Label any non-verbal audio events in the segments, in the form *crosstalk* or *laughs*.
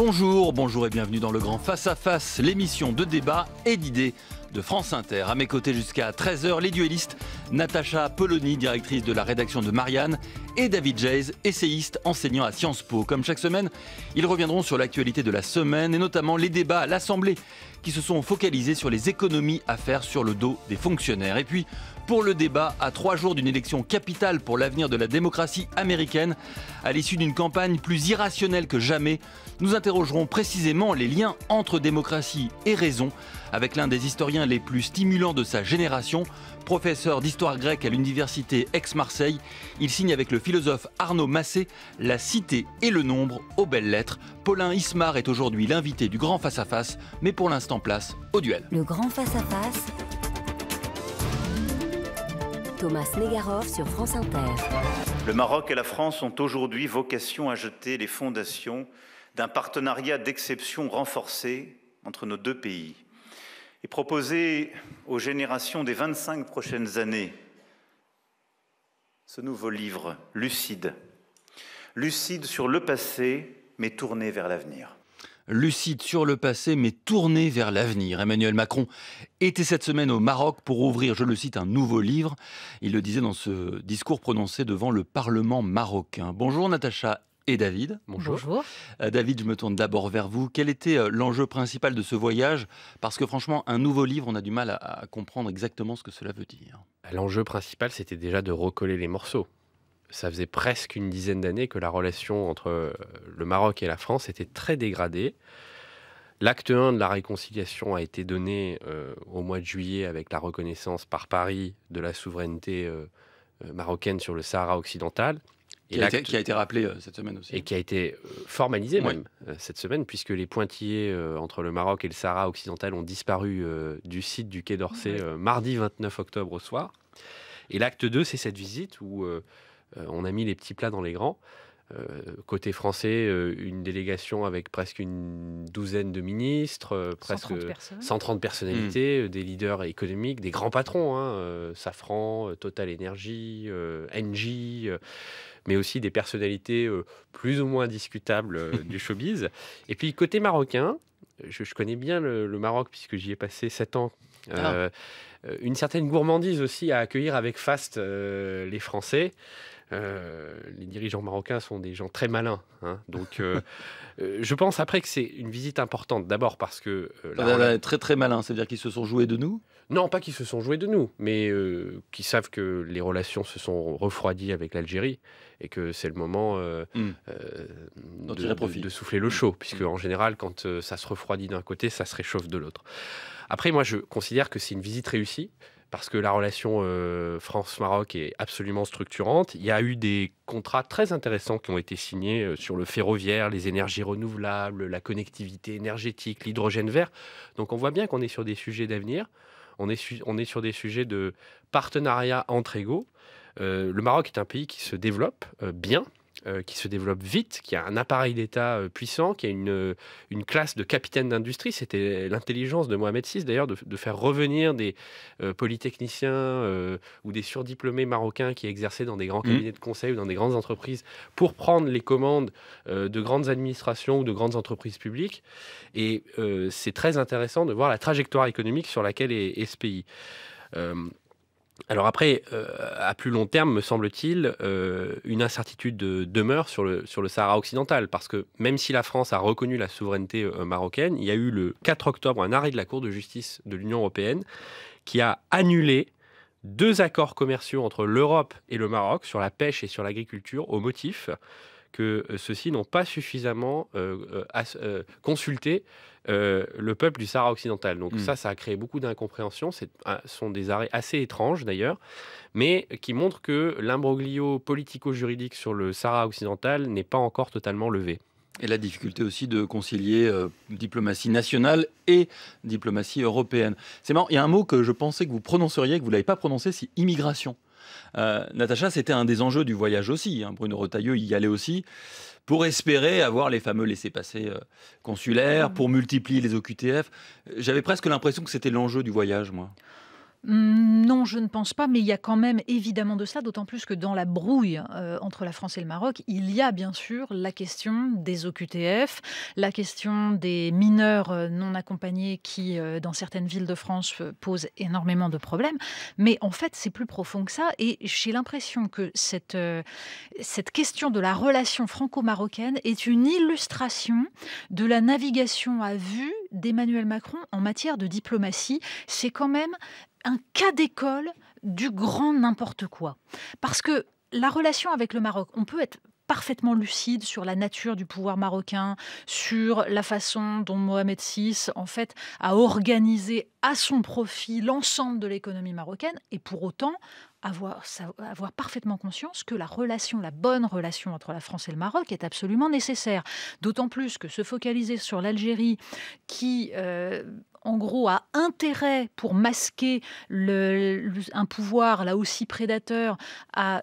Bonjour, bonjour et bienvenue dans le Grand Face à Face, l'émission de débat et d'idées de France Inter. À mes côtés jusqu'à 13h, les duellistes Natacha Poloni, directrice de la rédaction de Marianne, et David Jays, essayiste, enseignant à Sciences Po. Comme chaque semaine, ils reviendront sur l'actualité de la semaine et notamment les débats à l'Assemblée qui se sont focalisés sur les économies à faire sur le dos des fonctionnaires. Et puis, pour le débat à trois jours d'une élection capitale pour l'avenir de la démocratie américaine. À l'issue d'une campagne plus irrationnelle que jamais, nous interrogerons précisément les liens entre démocratie et raison avec l'un des historiens les plus stimulants de sa génération, professeur d'histoire grecque à l'université Aix-Marseille. Il signe avec le philosophe Arnaud Massé La cité et le nombre aux belles lettres. Paulin Ismar est aujourd'hui l'invité du grand face-à-face, mais pour l'instant place au duel. Le grand face-à-face, face à face Thomas Negarov sur France Inter. Le Maroc et la France ont aujourd'hui vocation à jeter les fondations d'un partenariat d'exception renforcé entre nos deux pays et proposer aux générations des 25 prochaines années ce nouveau livre lucide, lucide sur le passé mais tourné vers l'avenir lucide sur le passé mais tourné vers l'avenir. Emmanuel Macron était cette semaine au Maroc pour ouvrir, je le cite, un nouveau livre. Il le disait dans ce discours prononcé devant le Parlement marocain. Bonjour Natacha et David. Bonjour. Euh, David, je me tourne d'abord vers vous. Quel était euh, l'enjeu principal de ce voyage Parce que franchement, un nouveau livre, on a du mal à comprendre exactement ce que cela veut dire. L'enjeu principal, c'était déjà de recoller les morceaux ça faisait presque une dizaine d'années que la relation entre euh, le Maroc et la France était très dégradée. L'acte 1 de la réconciliation a été donné euh, au mois de juillet avec la reconnaissance par Paris de la souveraineté euh, marocaine sur le Sahara occidental. Et qui, a été, rappelé cette semaine aussi. Et qui a été formalisé même cette semaine, puisque les pointillés entre le Maroc et le Sahara occidental ont disparu du site du Quai d'Orsay mardi 29 octobre au soir. Et l'acte 2, c'est cette visite où euh, on a mis les petits plats dans les grands. Euh, côté français, euh, une délégation avec presque une douzaine de ministres, presque 130, personnalités, hmm. des leaders économiques, des grands patrons, hein, Safran, Total Energy, Engie mais aussi des personnalités plus ou moins discutables *laughs* du showbiz. Et puis côté marocain, je, connais bien le, Maroc puisque j'y ai passé sept ans. Ah. Une certaine gourmandise aussi à accueillir avec faste les Français. Euh, les dirigeants marocains sont des gens très malins. Hein. donc, euh, *laughs* euh, je pense après que c'est une visite importante. D'abord parce que... Là, ah bah, bah, très très malin, c'est-à-dire qu'ils se sont joués de nous non, pas qu'ils se sont joués de nous, mais qu'ils savent que les relations se sont refroidies avec l'Algérie et que c'est le moment hmm. de, souffler le chaud, puisque hmm. en général, quand ça se refroidit d'un côté, ça se réchauffe de l'autre. Après, moi, je considère que c'est une visite réussie parce que la relation euh, France-Maroc est absolument structurante. Il y a eu des contrats très intéressants qui ont été signés euh, sur le ferroviaire, les énergies renouvelables, la connectivité énergétique, l'hydrogène vert. Donc on voit bien qu'on est sur des sujets d'avenir, on, est, sur des sujets de partenariat entre égaux. Euh, le Maroc est un pays qui se développe bien, euh, qui se développe vite, qui a un appareil d'État euh, puissant, qui a une, euh, une classe de capitaine d'industrie. C'était l'intelligence de Mohamed VI, d'ailleurs, de, faire revenir des polytechniciens ou des surdiplômés marocains qui exerçaient dans des grands mmh. cabinets de conseil ou dans des grandes entreprises pour prendre les commandes de grandes administrations ou de grandes entreprises publiques. Et c'est très intéressant de voir la trajectoire économique sur laquelle est ce pays. Alors après, euh, à plus long terme, me semble-t-il, euh, une incertitude demeure sur le, Sahara occidental, parce que même si la France a reconnu la souveraineté euh, marocaine, il y a eu le 4 octobre un arrêt de la Cour de justice de l'Union européenne qui a annulé deux accords commerciaux entre l'Europe et le Maroc sur la pêche et sur l'agriculture au motif que ceux-ci n'ont pas suffisamment consulté euh, le peuple du Sahara occidental. Donc hmm. ça, ça a créé beaucoup d'incompréhension. Ce sont des arrêts assez étranges d'ailleurs, mais qui montrent que l'imbroglio politico-juridique sur le Sahara occidental n'est pas encore totalement levé. Et la difficulté aussi de concilier euh, diplomatie nationale et diplomatie européenne. C'est marrant, il y a un mot que je pensais que vous prononceriez, que vous ne l'avez pas prononcé, c'est immigration. Euh, Natacha, c'était un des enjeux du voyage aussi. Hein. Bruno Retailleux y allait aussi pour espérer avoir les fameux laissés-passer euh, consulaires, mm. pour multiplier les OQTF. J'avais presque l'impression que c'était l'enjeu du voyage, moi. Hum, non, je ne pense pas, mais il y a quand même évidemment de ça, d'autant plus que dans la brouille euh, entre la France et le Maroc, il y a bien sûr la question des OQTF, la question des mineurs euh, non accompagnés qui, euh, dans certaines villes de France, posent énormément de problèmes. Mais en fait, c'est plus profond que ça, et j'ai l'impression que cette, cette question de la relation franco-marocaine est une illustration de la navigation à vue d'Emmanuel Macron en matière de diplomatie. C'est quand même un cas d'école du grand n'importe quoi. Parce que la relation avec le Maroc, on peut être parfaitement lucide sur la nature du pouvoir marocain, sur la façon dont Mohamed VI en fait a organisé à son profit l'ensemble de l'économie marocaine et pour autant avoir, avoir parfaitement conscience que la relation, la bonne relation entre la France et le Maroc est absolument nécessaire. D'autant plus que se focaliser sur l'Algérie qui euh, en gros, a intérêt pour masquer le, un pouvoir là aussi prédateur à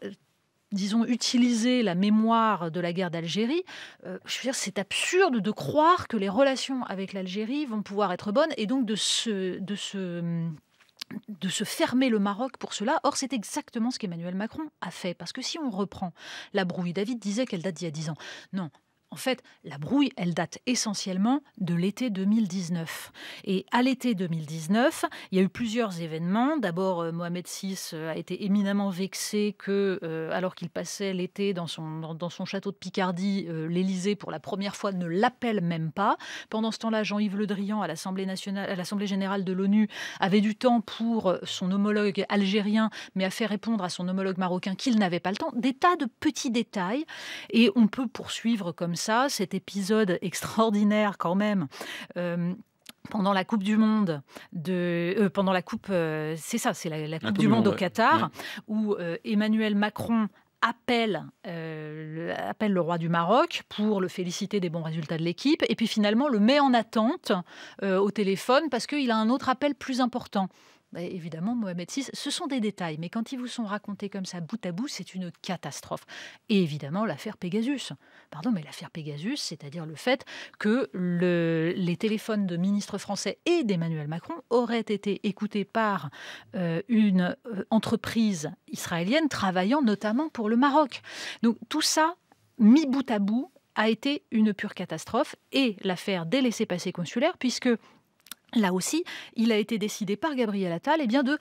disons, utiliser la mémoire de la guerre d'Algérie, euh, je veux dire, c'est absurde de croire que les relations avec l'Algérie vont pouvoir être bonnes et donc de se, de se, de se fermer le Maroc pour cela. Or, c'est exactement ce qu'Emmanuel Macron a fait. Parce que si on reprend la brouille, David disait qu'elle date d'il y a 10 ans. Non, en fait, la brouille, elle date essentiellement de l'été 2019. Et à l'été 2019, il y a eu plusieurs événements. D'abord, euh, Mohamed VI euh, a été éminemment vexé que, euh, alors qu'il passait l'été dans son, dans, son château de Picardie, l'Élysée, pour la première fois, ne l'appelle même pas. Pendant ce temps-là, Jean-Yves Le Drian, à l'Assemblée nationale, à l'Assemblée générale de l'ONU, avait du temps pour son homologue algérien, mais a fait répondre à son homologue marocain qu'il n'avait pas le temps. Des tas de petits détails, et on peut poursuivre comme ça cet épisode *laughs* extraordinaire quand même. Euh, pendant la Coupe du Monde euh, pendant la Coupe euh, c'est ça c'est la, coupe, du Monde, au Qatar où Emmanuel Macron appelle, le, appelle le roi du Maroc pour le féliciter des bons résultats de l'équipe, et puis finalement le met en attente au téléphone parce qu'il a un autre appel plus important. Bah, évidemment, Mohamed VI, ce sont des détails, mais quand ils vous sont racontés comme ça, bout à bout, c'est une catastrophe. Et évidemment, l'affaire Pegasus. Pardon, mais l'affaire Pegasus, c'est-à-dire le fait que les téléphones de ministres français et d'Emmanuel Macron auraient été écoutés par euh, une euh, entreprise israélienne travaillant notamment pour le Maroc. Donc tout ça, mis bout à bout, a été une pure catastrophe et l'affaire des laissés-passer consulaires, puisque Là aussi, il a été décidé par Gabriel Attal et eh bien, de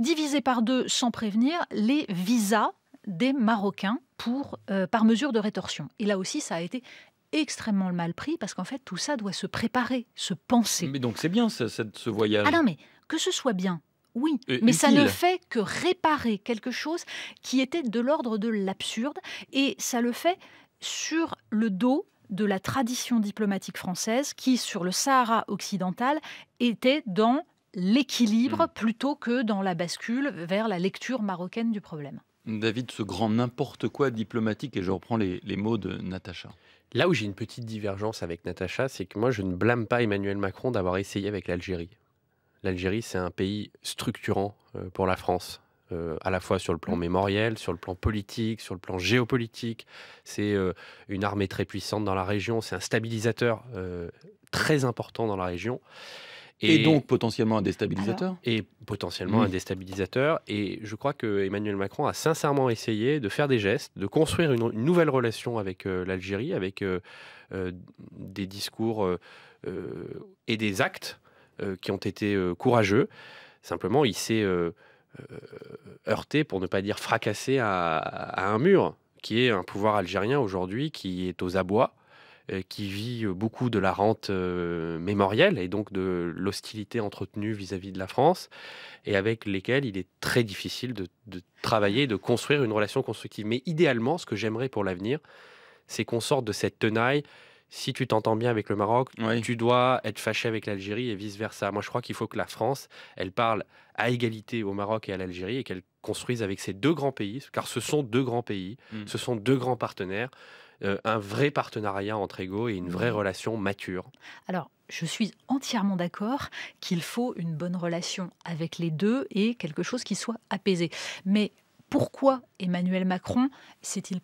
diviser par deux, sans prévenir, les visas des Marocains pour, euh, par mesure de rétorsion. Et là aussi, ça a été extrêmement mal pris parce qu'en fait, tout ça doit se préparer, se penser. Mais donc c'est bien ce voyage. Ah non, mais que ce soit bien oui, mais ça ne fait que réparer quelque chose qui était de l'ordre de l'absurde et ça le fait sur le dos de la tradition diplomatique française qui, sur le Sahara occidental, était dans l'équilibre hmm. plutôt que dans la bascule vers la lecture marocaine du problème. David, ce grand n'importe quoi diplomatique, et je reprends les, les mots de Natacha. Là où j'ai une petite divergence avec Natacha, c'est que moi je ne blâme pas Emmanuel Macron d'avoir essayé avec l'Algérie. L'Algérie, c'est un pays structurant euh, pour la France. Euh, à la fois sur le plan mmh. mémoriel, sur le plan politique, sur le plan géopolitique. C'est euh, une armée très puissante dans la région, c'est un stabilisateur euh, très important dans la région. Et, donc potentiellement un déstabilisateur Et potentiellement un mmh. déstabilisateur. Et je crois que Emmanuel Macron a sincèrement essayé de faire des gestes, de construire une, une nouvelle relation avec l'Algérie, avec des discours et des actes qui ont été courageux. Simplement, il s'est euh, heurté, pour ne pas dire fracassé, à, un mur, qui est un pouvoir algérien aujourd'hui qui est aux abois, euh, qui vit beaucoup de la rente euh, mémorielle et donc de l'hostilité entretenue vis-à-vis de la France, et avec lesquels il est très difficile de, de travailler, de construire une relation constructive. Mais idéalement, ce que j'aimerais pour l'avenir, c'est qu'on sorte de cette tenaille si tu t'entends bien avec le Maroc, tu dois être fâché avec l'Algérie et vice-versa. Moi, je crois qu'il faut que la France, elle parle à égalité au Maroc et à l'Algérie et qu'elle construise avec ces deux grands pays, car ce sont deux grands pays, mm. ce sont deux grands partenaires. Euh, un vrai partenariat entre égaux et une vraie mm. relation mature. Alors, je suis entièrement d'accord qu'il faut une bonne relation avec les deux et quelque chose qui soit apaisé. Mais pourquoi Emmanuel Macron s'est-il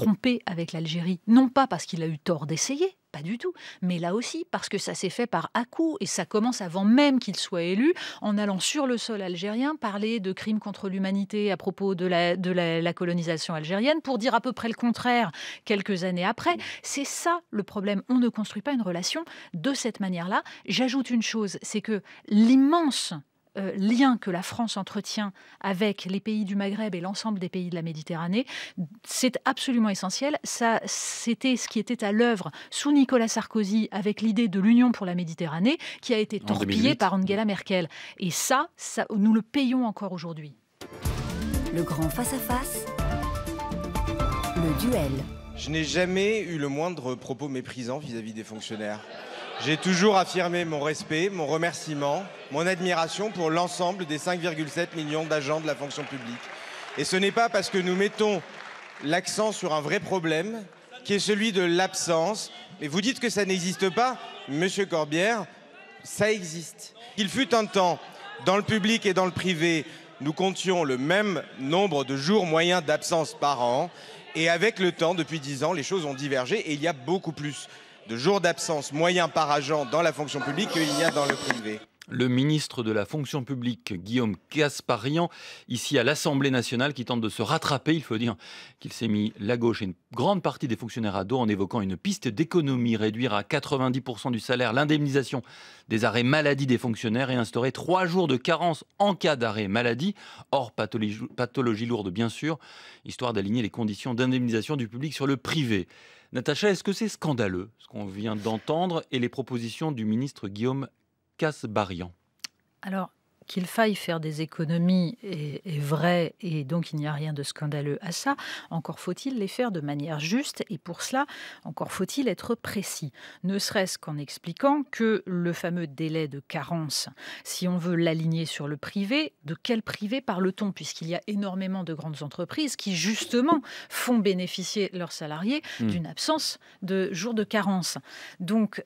trompé avec l'Algérie, non pas parce qu'il a eu tort d'essayer, pas du tout, mais là aussi parce que ça s'est fait par à-coup et ça commence avant même qu'il soit élu, en allant sur le sol algérien parler de crimes contre l'humanité à propos de, la, la, colonisation algérienne pour dire à peu près le contraire quelques années après. C'est ça le problème. On ne construit pas une relation de cette manière-là. J'ajoute une chose, c'est que l'immense euh, lien que la France entretient avec les pays du Maghreb et l'ensemble des pays de la Méditerranée, c'est absolument essentiel. Ça, c'était ce qui était à l'œuvre sous Nicolas Sarkozy avec l'idée de l'Union pour la Méditerranée, qui a été torpillée par Angela mm. Merkel. Et ça, ça nous le payons encore aujourd'hui. Le grand face-à-face, le duel. Je n'ai jamais eu le moindre propos méprisant vis à -vis des fonctionnaires. J'ai toujours affirmé mon respect, mon remerciement, mon admiration pour l'ensemble des 5,7 millions d'agents de la fonction publique. Et ce n'est pas parce que nous mettons l'accent sur un vrai problème, qui est celui de l'absence. Mais vous dites que ça n'existe pas, Monsieur Corbière, ça existe. Il fut un temps, dans le public et dans le privé, nous comptions le même nombre de jours moyens d'absence par an. Et avec le temps, depuis 10 ans, les choses ont divergé et il y a beaucoup plus de jours d'absence moyen par agent dans la fonction publique qu'il y a dans le privé. Le ministre de la fonction publique, Guillaume Casparian, ici à l'Assemblée nationale, qui tente de se rattraper, il faut dire qu'il s'est mis la gauche et une grande partie des fonctionnaires à dos en évoquant une piste d'économie, réduire à 90% du salaire l'indemnisation des arrêts maladie des fonctionnaires et instaurer trois jours de carence en cas d'arrêt maladie, hors pathologie lourde bien sûr, histoire d'aligner les conditions d'indemnisation du public sur le privé. Natacha, est-ce que c'est scandaleux ce qu'on vient d'entendre et les propositions du ministre Guillaume Casbarian qu'il faille faire des économies est, vrai et donc il n'y a rien de scandaleux à ça. Encore faut-il les faire de manière juste et pour cela, encore faut-il être précis. Ne serait-ce qu'en expliquant que le fameux délai de carence, si on veut l'aligner sur le privé, de quel privé parle-t-on Puisqu'il y a énormément de grandes entreprises qui justement font bénéficier leurs salariés hmm. d'une absence de jours de carence. Donc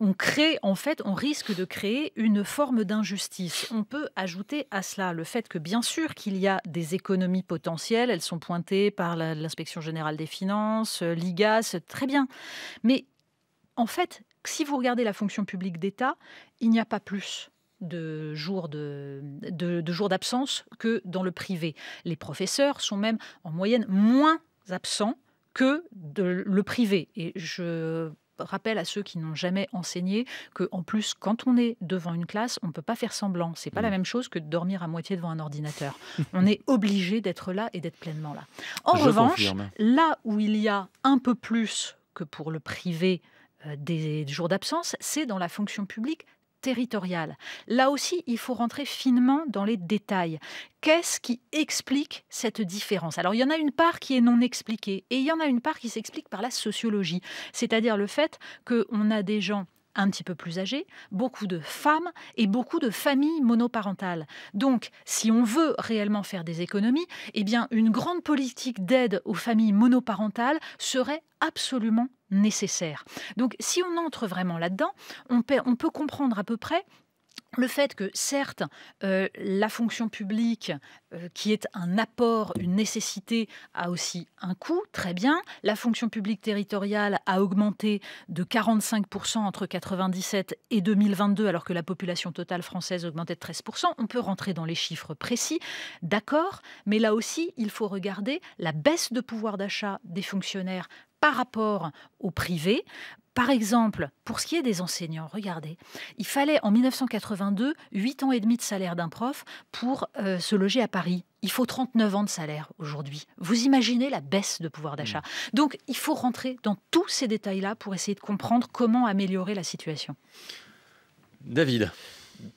on crée, en fait, on risque de créer une forme d'injustice. On peut ajouter à cela le fait que, bien sûr, qu'il y a des économies potentielles, elles sont pointées par l'inspection générale des finances, euh, l'IGAS, très bien. Mais en fait, si vous regardez la fonction publique d'État, il n'y a pas plus de jours de, jours d'absence que dans le privé. Les professeurs sont même en moyenne moins absents que de le privé. Et je rappelle à ceux qui n'ont jamais enseigné que, en plus, quand on est devant une classe, on ne peut pas faire semblant. C'est pas la mm. même chose que de dormir à moitié devant un ordinateur. *laughs* on est obligé d'être là et d'être pleinement là. En revanche, là où il y a un peu plus que pour le privé, euh, des jours d'absence, c'est dans la fonction publique territoriale. Là aussi, il faut rentrer finement dans les détails. Qu'est-ce qui explique cette différence Alors, il y en a une part qui est non expliquée et il y en a une part qui s'explique par la sociologie, c'est-à-dire le fait qu'on a des gens un petit peu plus âgés, beaucoup de femmes et beaucoup de familles monoparentales. Donc, si on veut réellement faire des économies, eh bien, une grande politique d'aide aux familles monoparentales serait absolument nécessaire. Donc, si on entre vraiment là-dedans, on peut comprendre à peu près le fait que, certes, euh, la fonction publique, euh, qui est un apport, une nécessité, a aussi un coût, très bien. La fonction publique territoriale a augmenté de 45% entre 1997 et 2022, alors que la population totale française augmentait de 13%. On peut rentrer dans les chiffres précis, d'accord, mais là aussi, il faut regarder la baisse de pouvoir d'achat des fonctionnaires par rapport au privé, par exemple, pour ce qui est des enseignants, regardez, il fallait en 1982 8 ans et demi de salaire d'un prof pour euh, se loger à Paris. Il faut 39 ans de salaire aujourd'hui. Vous imaginez la baisse de pouvoir d'achat. Mmh. Donc il faut rentrer dans tous ces détails-là pour essayer de comprendre comment améliorer la situation. David.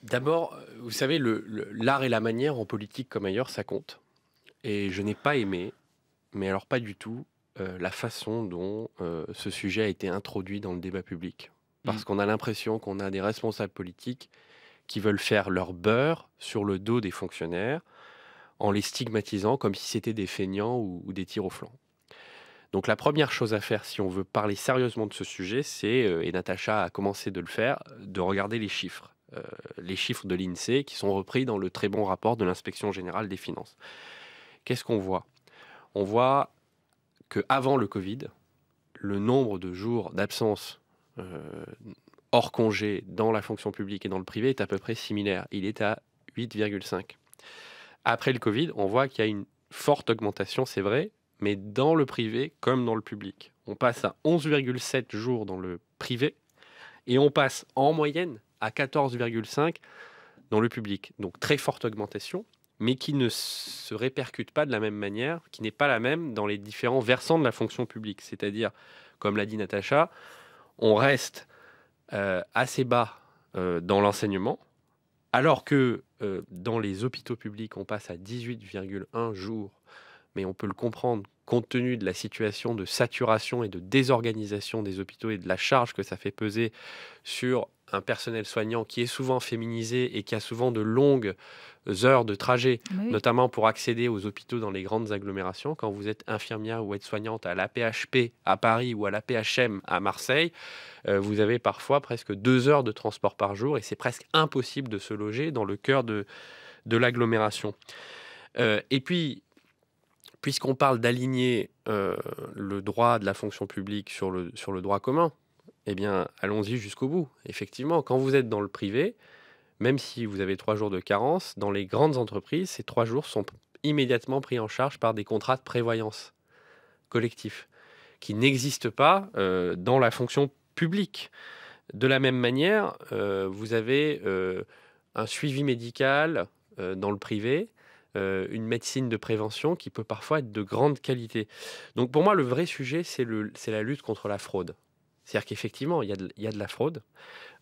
D'abord, vous savez, l'art et la manière en politique comme ailleurs, ça compte. Et je n'ai pas aimé, mais alors pas du tout, euh, la façon dont euh, ce sujet a été introduit dans le débat public. Mmh. Parce qu'on a l'impression qu'on a des responsables politiques qui veulent faire leur beurre sur le dos des fonctionnaires en les stigmatisant comme si c'était des feignants ou, des tirs au flanc. Donc la première chose à faire si on veut parler sérieusement de ce sujet, c'est, euh, et Natacha a commencé de le faire, de regarder les chiffres. les chiffres de l'INSEE qui sont repris dans le très bon rapport de l'inspection générale des finances. Qu'est-ce qu'on voit On voit avant le Covid, le nombre de jours d'absence euh, hors congé dans la fonction publique et dans le privé est à peu près similaire. Il est à 8,5. Après le Covid, on voit qu'il y a une forte augmentation, c'est vrai, mais dans le privé comme dans le public. On passe à 11,7 jours dans le privé et on passe en moyenne à 14,5 dans le public. Donc très forte augmentation mais qui ne se répercute pas de la même manière, qui n'est pas la même dans les différents versants de la fonction publique. C'est-à-dire, comme l'a dit Natacha, on reste euh, assez bas euh, dans l'enseignement, alors que euh, dans les hôpitaux publics, on passe à 18,1 jours mais on peut le comprendre compte tenu de la situation de saturation et de désorganisation des hôpitaux et de la charge que ça fait peser sur un personnel soignant qui est souvent féminisé et qui a souvent de longues heures de trajet, ah, notamment pour accéder aux hôpitaux dans les grandes agglomérations. Quand vous êtes infirmière ou aide-soignante à l'APHP à Paris ou à l'APHM à Marseille, euh, vous avez parfois presque deux heures de transport par jour et c'est presque impossible de se loger dans le cœur de, de l'agglomération. Euh, et puis, puisqu'on parle d'aligner euh, le droit de la fonction publique sur le, sur le droit commun, eh bien, allons-y jusqu'au bout. Effectivement, quand vous êtes dans le privé, même si vous avez trois jours de carence, dans les grandes entreprises, ces trois jours sont immédiatement pris en charge par des contrats de prévoyance collectifs qui n'existent pas euh, dans la fonction publique. De la même manière, euh, vous avez un suivi médical dans le privé euh, une médecine de prévention qui peut parfois être de grande qualité. Donc pour moi, le vrai sujet, c'est la lutte contre la fraude. C'est-à-dire qu'effectivement, il y, a de, la fraude.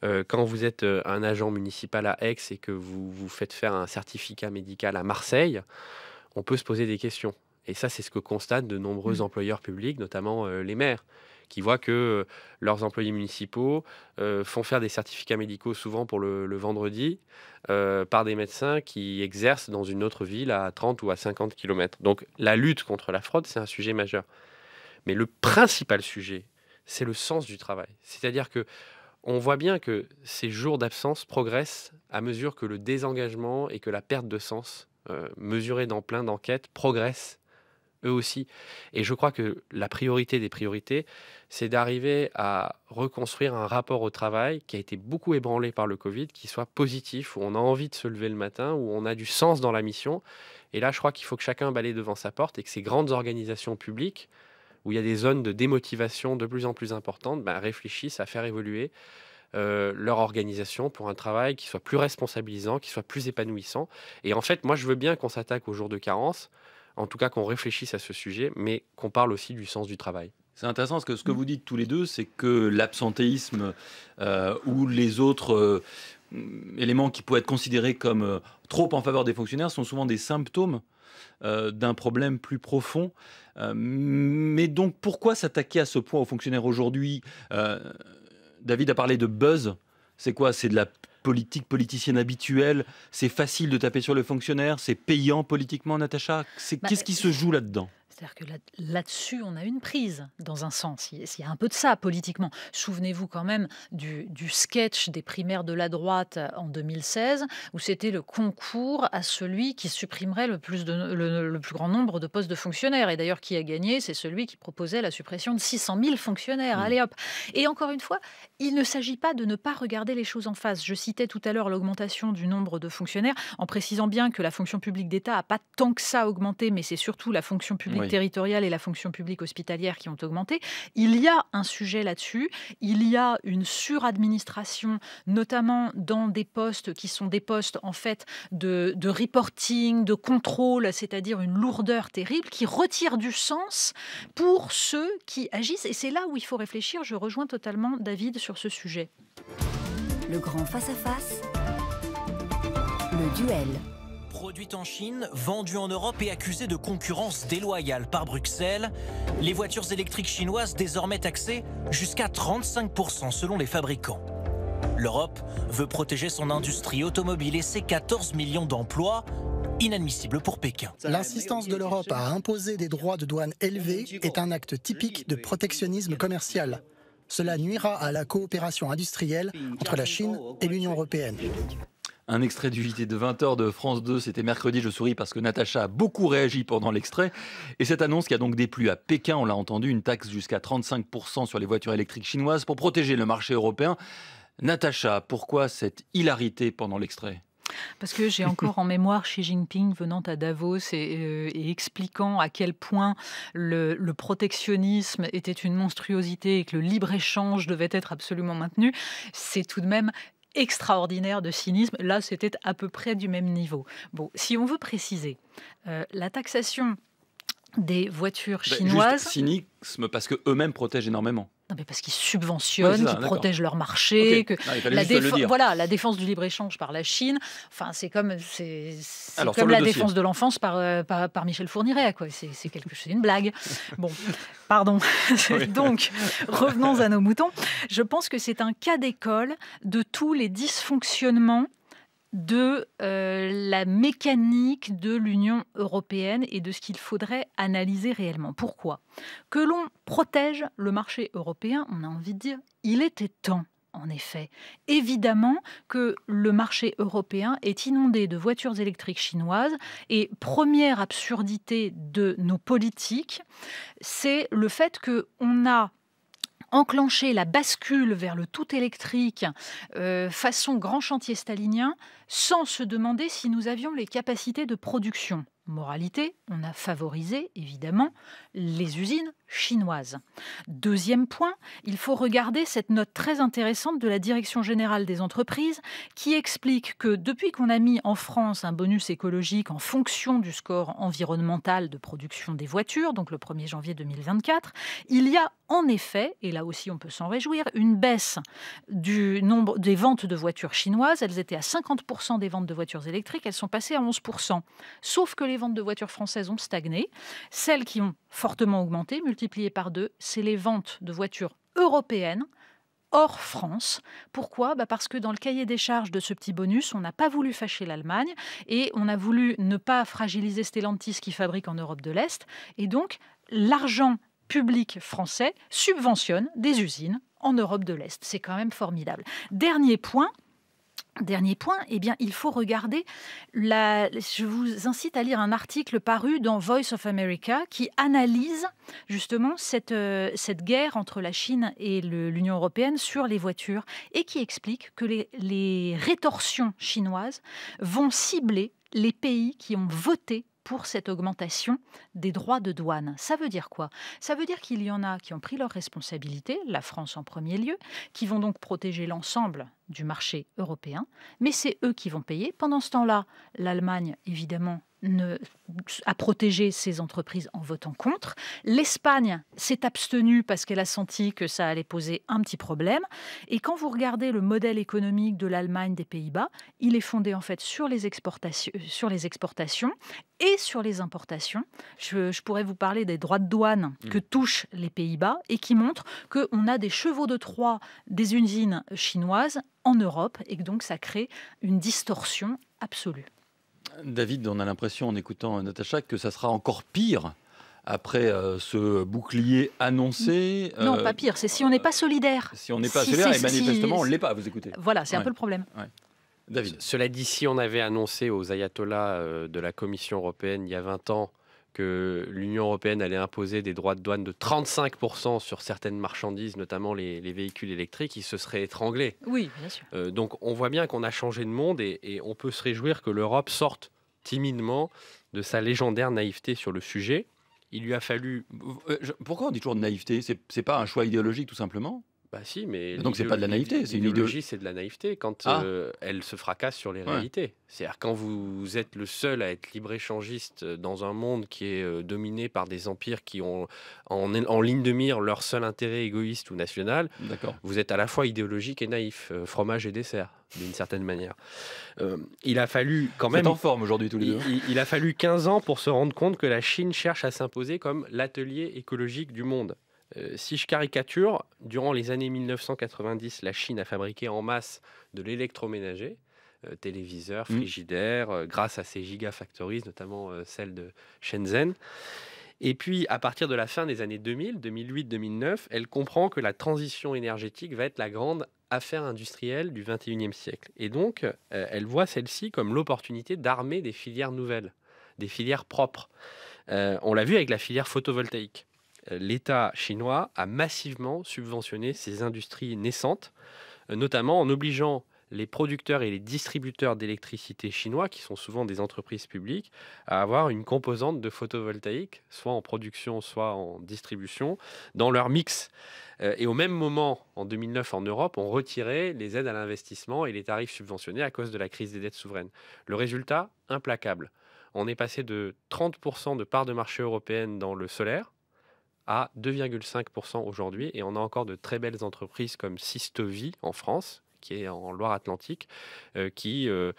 Euh, quand vous êtes euh, un agent municipal à Aix et que vous vous faites faire un certificat médical à Marseille, on peut se poser des questions. Et ça, c'est ce que constatent de nombreux mmh. employeurs publics, notamment les maires qui voient que euh, leurs employés municipaux euh, font faire des certificats médicaux souvent pour le, vendredi euh, par des médecins qui exercent dans une autre ville à 30 ou à 50 km. Donc la lutte contre la fraude, c'est un sujet majeur. Mais le principal sujet, c'est le sens du travail. C'est-à-dire que on voit bien que ces jours d'absence progressent à mesure que le désengagement et que la perte de sens, mesurée dans plein d'enquêtes, progressent eux aussi. Et je crois que la priorité des priorités, c'est d'arriver à reconstruire un rapport au travail qui a été beaucoup ébranlé par le Covid, qui soit positif, où on a envie de se lever le matin, où on a du sens dans la mission. Et là, je crois qu'il faut que chacun balaye devant sa porte et que ces grandes organisations publiques, où il y a des zones de démotivation de plus en plus importantes, ben, réfléchissent à faire évoluer euh, leur organisation pour un travail qui soit plus responsabilisant, qui soit plus épanouissant. Et en fait, moi, je veux bien qu'on s'attaque aux jours de carence, en tout cas qu'on réfléchisse à ce sujet, mais qu'on parle aussi du sens du travail. C'est intéressant parce que ce que vous dites tous les deux, c'est que l'absentéisme euh, ou les autres euh, éléments qui pourraient être considérés comme euh, trop en faveur des fonctionnaires sont souvent des symptômes d'un problème plus profond. mais donc pourquoi s'attaquer à ce point aux fonctionnaires aujourd'hui David a parlé de buzz. C'est quoi C'est de la politique politicienne habituelle C'est facile de taper sur le fonctionnaire C'est payant politiquement, Natacha bah, Qu'est-ce qui euh, se joue là-dedans c'est-à-dire que là-dessus, on a une prise, dans un sens. Il y a un peu de ça, politiquement. Souvenez-vous quand même du, sketch des primaires de la droite euh, en 2016, où c'était le concours à celui qui supprimerait le plus, de, le, plus grand nombre de postes de fonctionnaires. Et d'ailleurs, qui a gagné C'est celui qui proposait la suppression de 600 000 fonctionnaires. Mmh. Allez hop Et encore une fois, il ne s'agit pas de ne pas regarder les choses en face. Je citais tout à l'heure l'augmentation du nombre de fonctionnaires, en précisant bien que la fonction publique d'État n'a pas tant que ça augmenté, mais c'est surtout la fonction publique territoriale et la fonction publique hospitalière qui ont augmenté. Il y a un sujet là-dessus. Il y a une suradministration, notamment dans des postes qui sont des postes en fait de, reporting, de contrôle, c'est-à-dire une lourdeur terrible qui retire du sens pour ceux qui agissent. Et c'est là où il faut réfléchir. Je rejoins totalement David sur ce sujet. Le grand face à -face, le duel. Produite en Chine, vendue en Europe et accusée de concurrence déloyale par Bruxelles, les voitures électriques chinoises désormais taxées jusqu'à 35% selon les fabricants. L'Europe veut protéger son industrie automobile et ses 14 millions d'emplois, inadmissible pour Pékin. L'insistance de l'Europe à imposer des droits de douane élevés est un acte typique de protectionnisme commercial. Cela nuira à la coopération industrielle entre la Chine et l'Union européenne. Un extrait du JT de 20h de France 2, c'était mercredi, je souris parce que Natacha a beaucoup réagi pendant l'extrait. Et cette annonce qui a donc déplu à Pékin, on l'a entendu, une taxe jusqu'à 35% sur les voitures électriques chinoises pour protéger le marché européen. Natacha, pourquoi cette hilarité pendant l'extrait parce que j'ai encore en mémoire Xi Jinping venant à Davos euh, et, expliquant à quel point le, le, protectionnisme était une monstruosité et que le libre-échange devait être absolument maintenu. C'est tout de même extraordinaire de cynisme. Là, c'était à peu près du même niveau. Bon, si on veut préciser, euh, la taxation des voitures bah, chinoises. juste cynisme parce que eux-mêmes protègent énormément parce qu'ils subventionnent, qu'ils protègent leur marché, que la, voilà, la défense du libre échange par la Chine. Enfin, c'est comme c'est, comme la défense de l'enfance par, euh, par, Michel Fourniret. C'est, quelque chose, une blague. Bon, pardon. *laughs* Donc, revenons à nos moutons. Je pense que c'est un cas d'école de tous les dysfonctionnements de euh, la mécanique de l'Union européenne et de ce qu'il faudrait analyser réellement. Pourquoi Que l'on protège le marché européen, on a envie de dire, il était temps. En effet, évidemment que le marché européen est inondé de voitures électriques chinoises et première absurdité de nos politiques, c'est le fait on a enclencher la bascule vers le tout électrique euh, façon grand chantier stalinien sans se demander si nous avions les capacités de production. Moralité, on a favorisé évidemment les usines chinoise. Deuxième point, il faut regarder cette note très intéressante de la Direction générale des entreprises qui explique que depuis qu'on a mis en France un bonus écologique en fonction du score environnemental de production des voitures, donc le 1er janvier 2024, il y a en effet, et là aussi on peut s'en réjouir, une baisse du nombre des ventes de voitures chinoises. Elles étaient à 50% des ventes de voitures électriques, elles sont passées à 11%. Sauf que les ventes de voitures françaises ont stagné, celles qui ont fortement augmenté, multiplié par deux, c'est les ventes de voitures européennes hors France. Pourquoi bah, Parce que dans le cahier des charges de ce petit bonus, on n'a pas voulu fâcher l'Allemagne et on a voulu ne pas fragiliser Stellantis qui fabrique en Europe de l'Est. Et donc, l'argent public français subventionne des usines en Europe de l'Est. C'est quand même formidable. Dernier point, Dernier point, eh bien, il faut regarder. Je vous incite à lire un article paru dans Voice of America qui analyse justement cette, euh, cette guerre entre la Chine et l'Union européenne sur les voitures et qui explique que les rétorsions chinoises vont cibler les pays qui ont voté pour cette augmentation des droits de douane. Ça veut dire quoi Ça veut dire qu'il y en a qui ont pris leurs responsabilités, la France en premier lieu, qui vont donc protéger l'ensemble du marché européen, mais c'est eux qui vont payer. Pendant ce temps-là, l'Allemagne, évidemment, ne, protéger protégé ses entreprises en votant contre. L'Espagne s'est abstenue parce qu'elle a senti que ça allait poser un petit problème. Et quand vous regardez le modèle économique de l'Allemagne, des Pays-Bas, il est fondé en fait sur les exportations, sur les exportations et sur les importations. Je, je pourrais vous parler des droits de douane mmh. que touchent les Pays-Bas et qui montrent qu'on a des chevaux de Troie des usines chinoises en Europe et que donc ça crée une distorsion absolue. David, on a l'impression en écoutant Natacha que ça sera encore pire après euh, ce bouclier annoncé. Mm. non, pas pire, c'est si on n'est pas solidaire. Si on n'est pas solidaire, et manifestement, on ne l'est pas, vous écoutez. Voilà, c'est un peu le problème. David. Cela dit, si on avait annoncé aux ayatollahs euh, de la Commission européenne il y a 20 ans que l'Union européenne allait imposer des droits de douane de 35% sur certaines marchandises, notamment les, véhicules électriques, ils se serait étranglé. Oui, bien sûr. Euh, donc on voit bien qu'on a changé de monde et, et on peut se réjouir que l'Europe sorte timidement de sa légendaire naïveté sur le sujet. Il lui a fallu. Euh, pourquoi on dit toujours de naïveté C'est pas un choix idéologique, tout simplement bah si, mais... donc c'est pas de la naïveté, c'est une idéologie. c'est de la naïveté quand ah. euh, elle se fracasse sur les réalités. C'est-à-dire quand vous êtes le seul à être libre-échangiste euh, dans un monde qui est euh, dominé par des empires qui ont en, en, ligne de mire leur seul intérêt égoïste ou national, vous êtes à la fois idéologique et naïf, fromage et dessert d'une certaine manière. il a fallu quand même. en forme aujourd'hui tous les deux. Il, il, a fallu 15 ans pour se rendre compte que la Chine cherche à s'imposer comme l'atelier écologique du monde. Euh, si je caricature, durant les années 1990, la Chine a fabriqué en masse de l'électroménager, euh, téléviseurs, mm. frigidaires, euh, grâce à ses gigafactories, notamment celle de Shenzhen. Et puis, à partir de la fin des années 2000, 2008-2009, elle comprend que la transition énergétique va être la grande affaire industrielle du 21e siècle. Et donc, elle voit celle-ci comme l'opportunité d'armer des filières nouvelles, des filières propres. on l'a vu avec la filière photovoltaïque euh, l'État chinois a massivement subventionné ces industries naissantes, euh, notamment en obligeant les producteurs et les distributeurs d'électricité chinois, qui sont souvent des entreprises publiques, à avoir une composante de photovoltaïque, soit en production, soit en distribution, dans leur mix. Euh, et au même moment, en 2009, en Europe, on retirait les aides à l'investissement et les tarifs subventionnés à cause de la crise des dettes souveraines. Le résultat, implacable. On est passé de 30% de part de marché européenne dans le solaire à 2,5% aujourd'hui et on a encore de très belles entreprises comme Sistovi en France, qui est en Loire-Atlantique, euh, qui, tombent euh,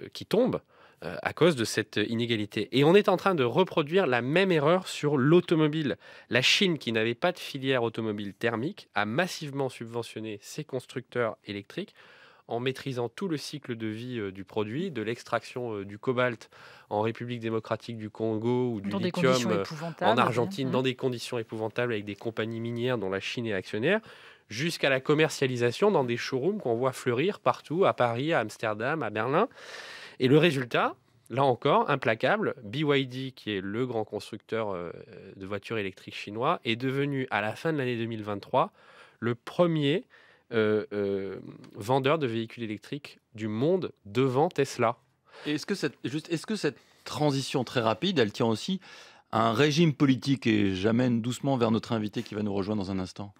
euh, qui tombe à cause de cette inégalité. Et on est en train de reproduire la même erreur sur l'automobile. La Chine, qui n'avait pas de filière automobile thermique, a massivement subventionné ses constructeurs électriques en maîtrisant tout le cycle de vie euh, du produit, de l'extraction euh, du cobalt en République démocratique du Congo ou du lithium euh, en Argentine, dans des conditions épouvantables avec des compagnies minières dont la Chine est actionnaire, jusqu'à la commercialisation dans des showrooms qu'on voit fleurir partout, à Paris, à Amsterdam, à Berlin. Et le résultat, là encore, implacable, BYD, qui est le grand constructeur de voitures électriques chinois, est devenu à la fin de l'année 2023 le premier euh, euh, vendeur de véhicules électriques du monde devant Tesla. Est-ce que cette, transition très rapide, elle tient aussi à un régime politique Et j'amène doucement vers notre invité qui va nous rejoindre dans un instant.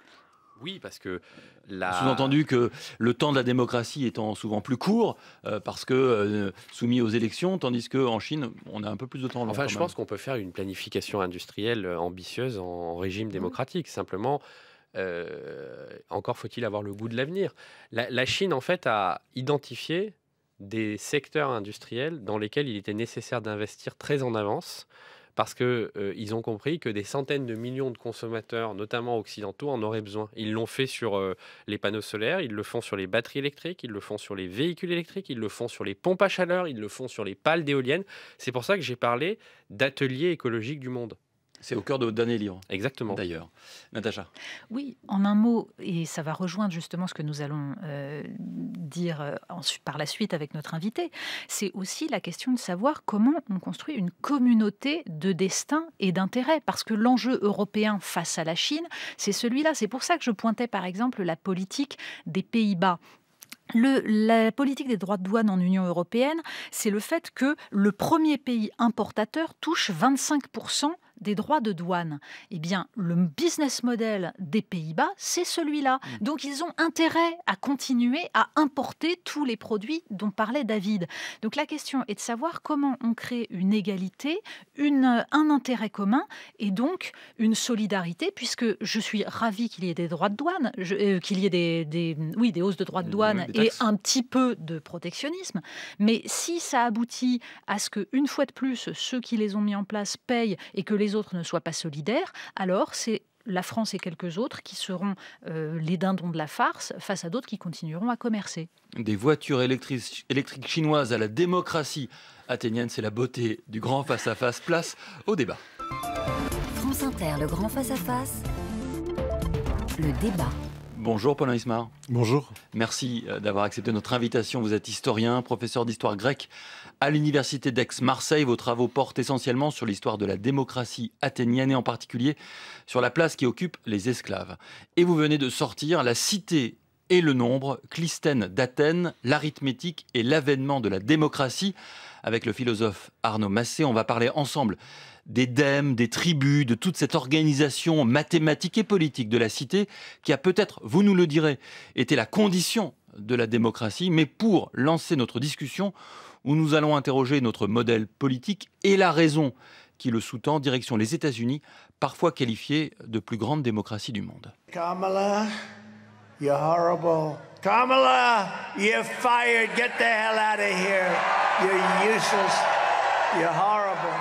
Oui, parce que la... Sous-entendu que le temps de la démocratie étant souvent plus court, euh, parce que soumis aux élections, tandis qu'en Chine, on a un peu plus de temps. enfin, je pense qu'on peut faire une planification industrielle ambitieuse en régime mmh. démocratique. Simplement, euh, encore faut-il avoir le goût de l'avenir. La, Chine, en fait, a identifié des secteurs industriels dans lesquels il était nécessaire d'investir très en avance parce qu'ils euh, ont compris que des centaines de millions de consommateurs, notamment occidentaux, en auraient besoin. Ils l'ont fait sur euh, les panneaux solaires, ils le font sur les batteries électriques, ils le font sur les véhicules électriques, ils le font sur les pompes à chaleur, ils le font sur les pales d'éoliennes. C'est pour ça que j'ai parlé d'ateliers écologiques du monde. C'est au cœur de votre dernier livre. Exactement. D'ailleurs. Natacha. Oui, en un mot, et ça va rejoindre justement ce que nous allons euh, dire euh, par la suite avec notre invité, c'est aussi la question de savoir comment on construit une communauté de destin et d'intérêt. Parce que l'enjeu européen face à la Chine, c'est celui-là. C'est pour ça que je pointais par exemple la politique des Pays-Bas. la politique des droits de douane en Union européenne, c'est le fait que le premier pays importateur touche 25% des droits de douane. Eh bien, le business model des Pays-Bas, c'est celui-là. Mmh. Donc, ils ont intérêt à continuer à importer tous les produits dont parlait David. Donc, la question est de savoir comment on crée une égalité, une, un intérêt commun et donc une solidarité, puisque je suis ravie qu'il y ait des droits de douane, euh, qu'il y ait des, des, oui, des hausses de droits de douane et un petit peu de protectionnisme. Mais si ça aboutit à ce que, une fois de plus, ceux qui les ont mis en place payent et que les les autres ne soient pas solidaires, alors c'est la France et quelques autres qui seront euh, les dindons de la farce face à d'autres qui continueront à commercer. Des voitures électriques, chinoises à la démocratie athénienne, c'est la beauté du grand face-à-face. Place au débat. France Inter, le grand face-à-face, -face, le débat. Bonjour Paulin Ismar. Bonjour. Merci euh, d'avoir accepté notre invitation. Vous êtes historien, professeur d'histoire grecque à l'université d'Aix-Marseille, vos travaux portent essentiellement sur l'histoire de la démocratie athénienne et en particulier sur la place qui occupe les esclaves. Et vous venez de sortir La cité et le nombre, Clisthène d'Athènes, l'arithmétique et l'avènement de la démocratie. Avec le philosophe Arnaud Massé, on va parler ensemble des dèmes, des tribus, de toute cette organisation mathématique et politique de la cité qui a peut-être, vous nous le direz, été la condition de la démocratie. Mais pour lancer notre discussion, où nous allons interroger notre modèle politique et la raison qui le sous-tend, direction les États-Unis, parfois qualifiés de plus grande démocratie du monde. Kamala, horrible. Kamala, Get the hell out of here. useless. horrible.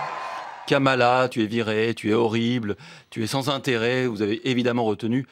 Kamala, tu es virée, tu es horrible, tu es sans intérêt, vous avez évidemment retenu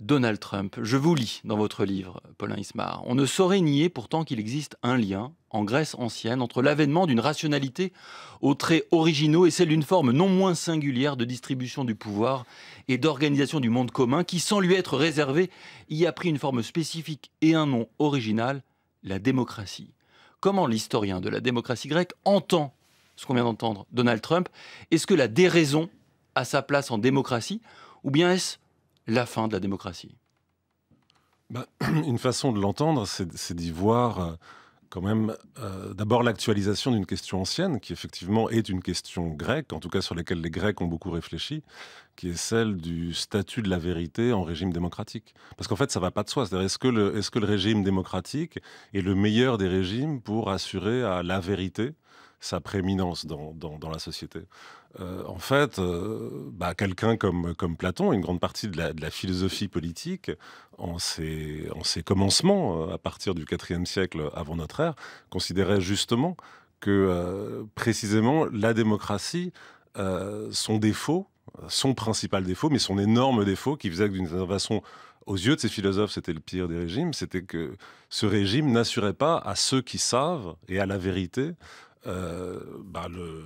Donald Trump. Je vous lis dans votre livre, Paulin Ismar. On ne saurait nier pourtant qu'il existe un lien en Grèce ancienne entre l'avènement d'une rationalité aux traits originaux et celle d'une forme non moins singulière de distribution du pouvoir et d'organisation du monde commun qui, sans lui être réservé, y a pris une forme spécifique et un nom original, la démocratie. Comment l'historien de la démocratie grecque entend ce qu'on vient d'entendre, Donald Trump Est-ce que la déraison a sa place en démocratie ou bien est-ce la fin de la démocratie ben, *clears throat* Une façon de l'entendre, c'est d'y voir euh, quand même euh, d'abord l'actualisation d'une question ancienne, qui effectivement est une question grecque, en tout cas sur laquelle les Grecs ont beaucoup réfléchi, qui est celle du statut de la vérité en régime démocratique. Parce qu'en fait, ça ne va pas de soi. est-ce que, le, est -ce que le régime démocratique est le meilleur des régimes pour assurer à la vérité sa prééminence dans, dans, la société. Euh, en fait, euh, bah, quelqu'un comme, comme Platon, une grande partie de la, de la philosophie politique, en ses, en commencements, euh, à partir du IVe siècle avant notre ère, considérait justement que précisément la démocratie, son défaut, son principal défaut, mais son énorme défaut qui faisait que d'une façon aux yeux de ces philosophes, c'était le pire des régimes, c'était que ce régime n'assurait pas à ceux qui savent et à la vérité euh, bah, le,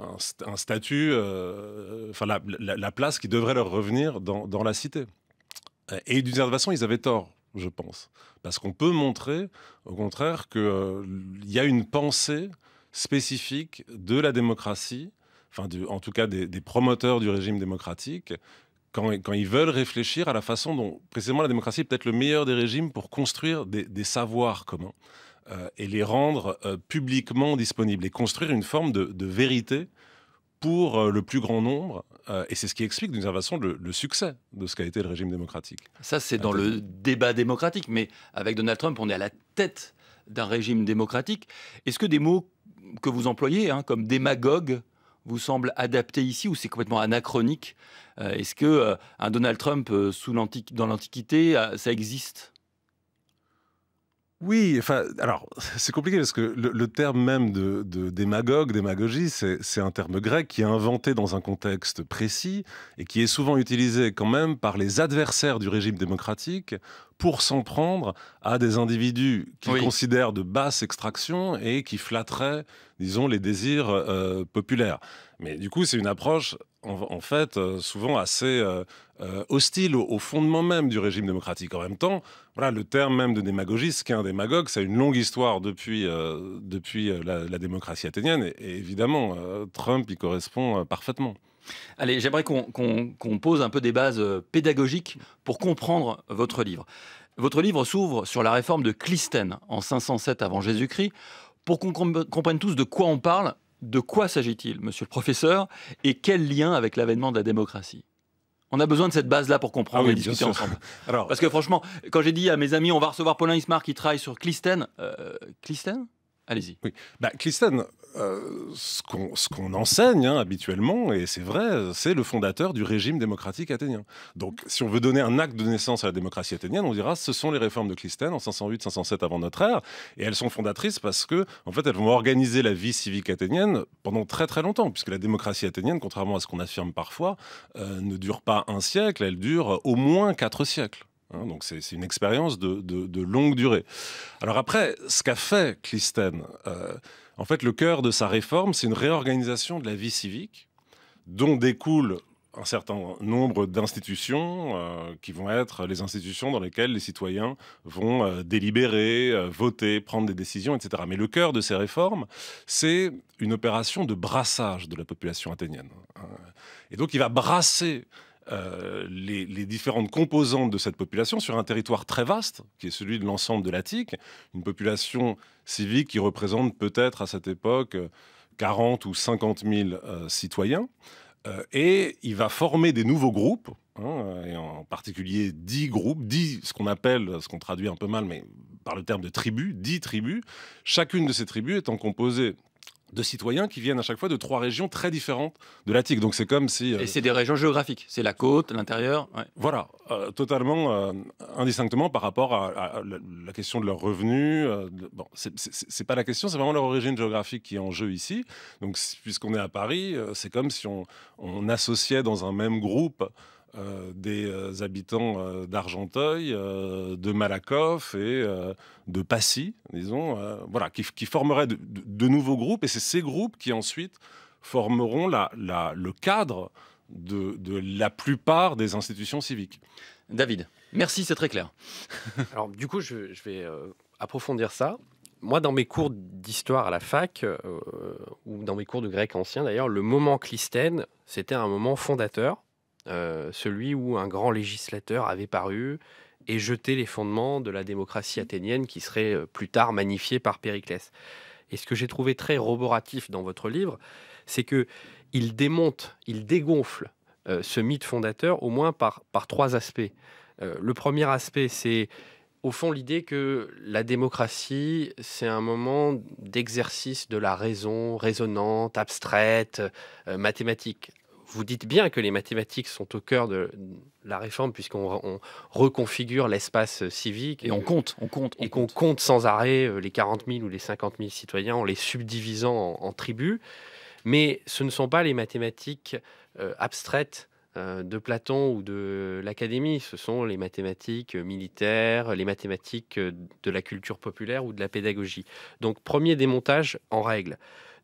un, statut, euh, enfin la, place qui devrait leur revenir dans, la cité. Euh, et d'une certaine façon, ils avaient tort, je pense. Parce qu'on peut montrer, au contraire, qu'il y a une pensée spécifique de la démocratie, enfin, en tout cas des, promoteurs du régime démocratique, quand, quand, ils veulent réfléchir à la façon dont, précisément, la démocratie est peut-être le meilleur des régimes pour construire des, des savoirs communs. Euh, et les rendre euh, publiquement disponibles et construire une forme de, vérité pour euh, le plus grand nombre. et c'est ce qui explique d'une certaine façon le, succès de ce qu'a été le régime démocratique. Ça, c'est dans le débat démocratique, mais avec Donald Trump, on est à la tête d'un régime démocratique. Est-ce que des mots que vous employez, hein, comme démagogue, vous semblent adaptés ici ou c'est complètement anachronique Est-ce que Donald Trump dans l'Antiquité, ça existe oui, enfin, alors *laughs* c'est compliqué parce que le, terme même de, démagogue, démagogie, c'est un terme grec qui est inventé dans un contexte précis et qui est souvent utilisé quand même par les adversaires du régime démocratique pour s'en prendre à des individus qu'ils considèrent de basse extraction et qui flatteraient, disons, les désirs euh, populaires. Mais du coup, c'est une approche, en, fait, euh, souvent assez euh, euh, hostile au, fondement même du régime démocratique. En même temps, voilà, le terme même de démagogie, ce qu'est un hein, démagogue, ça a une longue histoire depuis, euh, depuis euh, la, démocratie athénienne. Et, évidemment, Trump y correspond parfaitement. Allez, j'aimerais qu'on pose un peu des bases pédagogiques pour comprendre votre livre. Votre livre s'ouvre sur la réforme de Clisthène en 507 avant Jésus-Christ. Pour qu'on comprenne tous de quoi on parle, de quoi s'agit-il, monsieur le professeur, et quel lien avec l'avènement de la démocratie on a besoin de cette base-là pour comprendre ah discuter ensemble. *laughs* Parce que franchement, quand j'ai dit à mes amis, on va recevoir Paulin Ismar qui travaille sur Clisten, euh, Clisten Allez-y. Oui. Bah, Clisten, euh, ce qu'on enseigne hein, habituellement, et c'est vrai, c'est le fondateur du régime démocratique athénien. Donc, si on veut donner un acte de naissance à la démocratie athénienne, on dira ce sont les réformes de Clisthène en 508-507 avant notre ère, et elles sont fondatrices parce que, en fait, elles vont organiser la vie civique athénienne pendant très très longtemps, puisque la démocratie athénienne, contrairement à ce qu'on affirme parfois, euh, ne dure pas un siècle, elle dure au moins quatre siècles hein. donc c'est une expérience de, longue durée. Alors après, ce qu'a fait Clisthène, euh, en fait, le cœur de sa réforme, c'est une réorganisation de la vie civique, dont découlent un certain nombre d'institutions euh, qui vont être les institutions dans lesquelles les citoyens vont euh, délibérer, euh, voter, prendre des décisions, etc. Mais le cœur de ces réformes, c'est une opération de brassage de la population athénienne. Et donc il va brasser euh, les, différentes composantes de cette population sur un territoire très vaste, qui est celui de l'ensemble de l'Attique, une population civique qui représente peut-être à cette époque 40 ou 50 000 euh, citoyens. Euh, et il va former des nouveaux groupes, hein, et en particulier 10 groupes, 10 ce qu'on appelle, ce qu'on traduit un peu mal, mais par le terme de tribus, 10 tribus. Chacune de ces tribus étant composée de citoyens qui viennent à chaque fois de trois régions très différentes de l'Attique. Donc c'est comme si... Et euh, c'est des régions géographiques, c'est la côte, l'intérieur. Voilà, euh, totalement euh, indistinctement par rapport à, la question de leurs revenus. bon, c'est pas la question, c'est vraiment leur origine géographique qui est en jeu ici. Donc puisqu'on est à Paris, c'est comme si on associait dans un même groupe euh, des euh, habitants euh, d'Argenteuil, de Malakoff et de Passy, disons, voilà, qui, formeraient de, nouveaux groupes. Et c'est ces groupes qui ensuite formeront le cadre de, la plupart des institutions civiques. David, merci, c'est très clair. *laughs* Alors, du coup, je, je vais approfondir ça. Moi, dans mes cours d'histoire à la fac, ou dans mes cours de grec ancien d'ailleurs, le moment clistène, c'était un moment fondateur euh, celui où un grand législateur avait paru et jeté les fondements de la démocratie mmh. athénienne qui serait euh, plus tard magnifiée par Périclès. Et ce que j'ai trouvé très roboratif dans votre livre, c'est que il démonte, il dégonfle euh, ce mythe fondateur au moins par, trois aspects. le premier aspect, c'est au fond l'idée que la démocratie, c'est un moment d'exercice de la raison raisonnante, abstraite, mathématique vous dites bien que les mathématiques sont au cœur de la réforme puisqu'on reconfigure l'espace euh, civique. Et, on compte, on compte. et qu'on compte. sans arrêt euh, les 40 000 ou les 50 000 citoyens en les subdivisant en, tribus. Mais ce ne sont pas les mathématiques euh, abstraites de Platon ou de l'Académie, ce sont les mathématiques militaires, les mathématiques de la culture populaire ou de la pédagogie. Donc premier démontage en règle.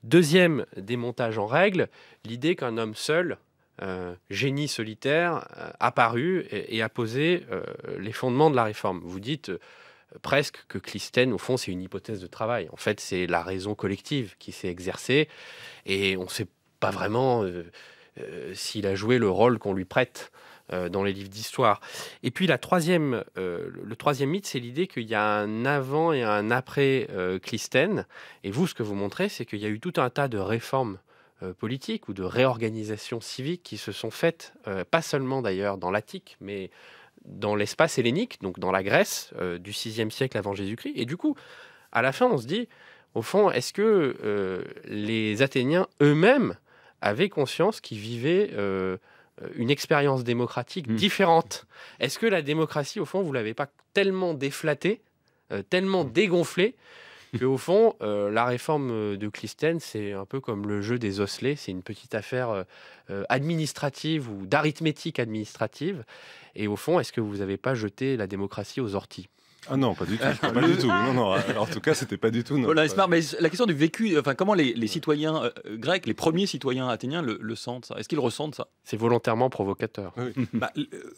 Deuxième démontage en règle, l'idée qu'un homme seul, un génie solitaire, a euh, apparu et, a posé euh, les fondements de la réforme. Vous dites euh, presque que Clisthène, au fond, c'est une hypothèse de travail. En fait, c'est la raison collective qui s'est exercée et on ne sait pas vraiment s'il a joué le rôle qu'on lui prête. Euh, dans les livres d'histoire. Et puis la troisième, euh, le troisième mythe, c'est l'idée qu'il y a un avant et un après euh, Clistène. Et vous, ce que vous montrez, c'est qu'il y a eu tout un tas de réformes politiques ou de réorganisations civiques qui se sont faites, pas seulement d'ailleurs dans l'Attique, mais dans l'espace hellénique, donc dans la Grèce du 6e siècle avant Jésus-Christ. Et du coup, à la fin, on se dit, au fond, est-ce que les Athéniens eux-mêmes avaient conscience qu'ils vivaient euh, une expérience démocratique hmm. différente. Est-ce que la démocratie, au fond, vous l'avez pas tellement déflattée, euh, tellement hmm. dégonflée, *laughs* que au fond, euh, la réforme de Clisten, c'est un peu comme le jeu des osselets, c'est une petite affaire administrative ou d'arithmétique administrative. Et au fond, est-ce que vous n'avez pas jeté la démocratie aux orties ah non, pas du tout. *laughs* pas du tout. Non, non, en tout cas, c'était pas du tout. Voilà, euh, mais la question du vécu, enfin, comment les, citoyens euh, euh, grecs, les premiers citoyens athéniens, le, sentent ça Est-ce qu'ils ressentent ça C'est volontairement provocateur. Bah,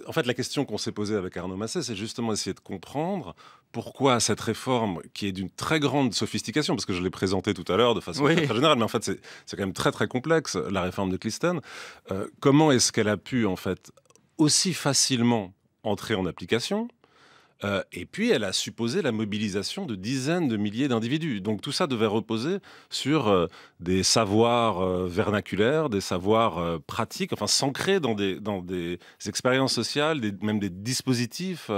en fait, la question qu'on s'est posée avec Arnaud Massé, c'est justement essayer de comprendre pourquoi cette réforme, qui est d'une très grande sophistication, parce que je l'ai présentée tout à l'heure de façon très, générale, mais en fait, c'est quand même très très complexe la réforme de Cliston. comment est-ce qu'elle a pu en fait aussi facilement entrer en application euh, et puis, elle a supposé la mobilisation de dizaines de milliers d'individus. Donc tout ça devait reposer sur euh, des savoirs euh, vernaculaires, des savoirs pratiques, enfin s'ancrer dans des, expériences sociales, même des dispositifs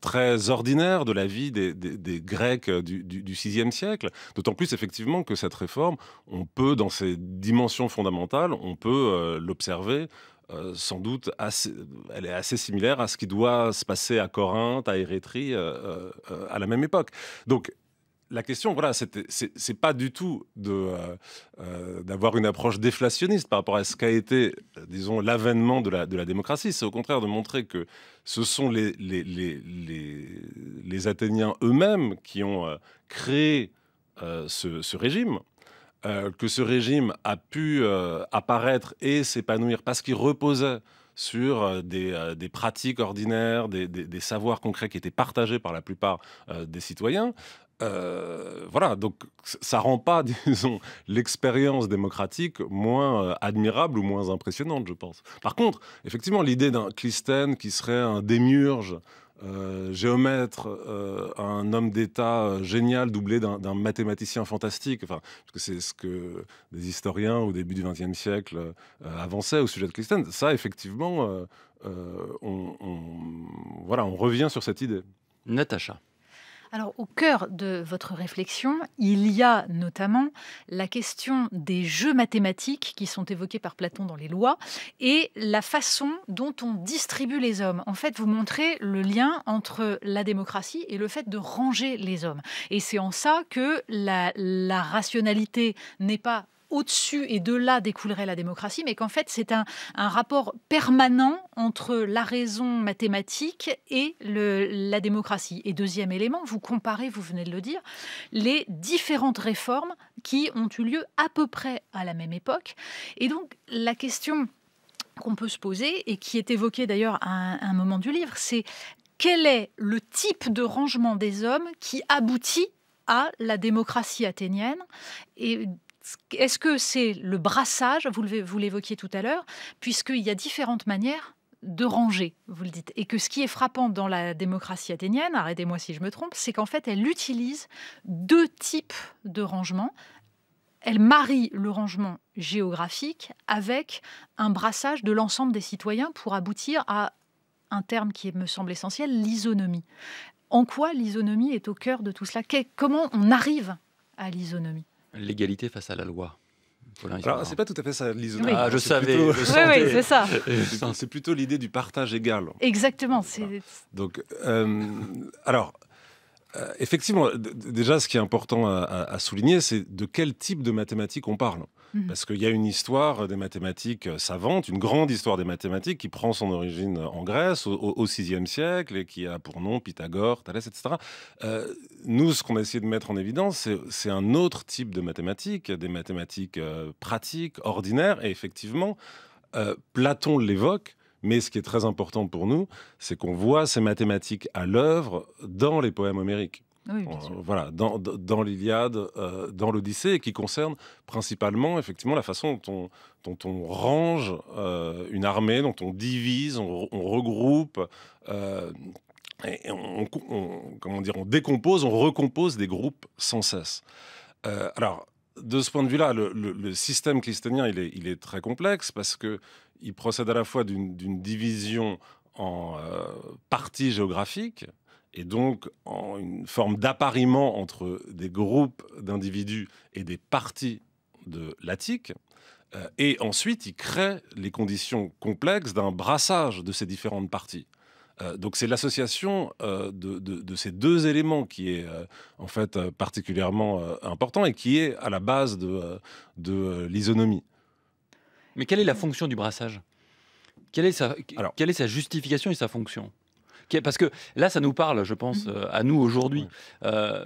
très ordinaires de la vie des, Grecs du, du, du, VIe siècle. D'autant plus, effectivement, que cette réforme, on peut, dans ses dimensions fondamentales, on peut l'observer euh, sans doute, elle est assez similaire à ce qui doit se passer à Corinthe, à Érythrée, euh, euh, à la même époque. Donc, la question, voilà, c'est pas du tout d'avoir une approche déflationniste par rapport à ce qu'a été, disons, l'avènement de la, démocratie. C'est au contraire de montrer que ce sont les, Athéniens eux-mêmes qui ont créé ce, régime euh, que ce régime a pu euh, apparaître et s'épanouir parce qu'il reposait sur euh, des, pratiques ordinaires, des, savoirs concrets qui étaient partagés par la plupart des citoyens. voilà, donc ça rend pas, *laughs* disons, l'expérience démocratique moins admirable ou moins impressionnante, je pense. Par contre, effectivement, l'idée d'un Clistène qui serait un démiurge euh, géomètre, euh, un homme d'État euh, génial, doublé d'un mathématicien fantastique. Enfin, parce que c'est ce que des historiens au début du XXe siècle avançaient au sujet de christine Ça, effectivement, on, voilà, on revient sur cette idée. Natacha. Alors, au cœur de votre réflexion, il y a notamment la question des jeux mathématiques qui sont évoqués par Platon dans les lois et la façon dont on distribue les hommes. En fait, vous montrez le lien entre la démocratie et le fait de ranger les hommes. Et c'est en ça que la, la rationalité n'est pas au-dessus et de là découlerait la démocratie, mais qu'en fait c'est un, rapport permanent entre la raison mathématique et le, la démocratie. Et deuxième élément, vous comparez, vous venez de le dire, les différentes réformes qui ont eu lieu à peu près à la même époque. Et donc la question qu'on peut se poser et qui est évoquée d'ailleurs à un, moment du livre, c'est quel est le type de rangement des hommes qui aboutit à la démocratie athénienne et est-ce que c'est le brassage, vous l'évoquiez tout à l'heure, puisqu'il y a différentes manières de ranger, vous le dites. Et que ce qui est frappant dans la démocratie athénienne, arrêtez-moi si je me trompe, c'est qu'en fait, elle utilise deux types de rangement. Elle marie le rangement géographique avec un brassage de l'ensemble des citoyens pour aboutir à un terme qui me semble essentiel, l'isonomie. En quoi l'isonomie est au cœur de tout cela Comment on arrive à l'isonomie L'égalité face à la loi. Alors, c'est pas tout à fait ça, l'isolement. Ah, je savais. c'est ça. *laughs* c'est plutôt l'idée du partage égal. Exactement. Donc, euh, alors, euh, effectivement, déjà, ce qui est important à souligner, c'est de quel type de mathématiques on parle. Mmh. Parce qu'il y a une histoire des mathématiques euh, savantes, une grande histoire des mathématiques qui prend son origine euh, en Grèce au VIe siècle et qui a pour nom Pythagore, Thalès, etc. Euh, nous, ce qu'on a essayé de mettre en évidence, c'est un autre type de mathématiques, des mathématiques pratiques, ordinaires. Et effectivement, Platon l'évoque. Mais ce qui est très important pour nous, c'est qu'on voit ces mathématiques à l'œuvre dans les poèmes homériques. Euh, voilà, dans, l'Iliade, euh, dans l'Odyssée, qui concerne principalement effectivement la façon dont on, range euh, une armée, dont on divise, on, regroupe. on, comment dire, on décompose, on recompose des groupes sans cesse. alors, de ce point de vue-là, le, système clisténien, il est, très complexe parce qu'il procède à la fois d'une division en parties géographiques, et donc en une forme d'appariement entre des groupes d'individus et des parties de l'attique. Euh, et ensuite, il crée les conditions complexes d'un brassage de ces différentes parties. Euh, donc c'est l'association euh, de, ces deux éléments qui est en fait particulièrement important et qui est à la base de, l'isonomie. Mais quelle est la fonction du brassage quelle est sa justification et sa fonction parce que là, ça nous parle, je pense, mhm. euh, à nous aujourd'hui. Euh,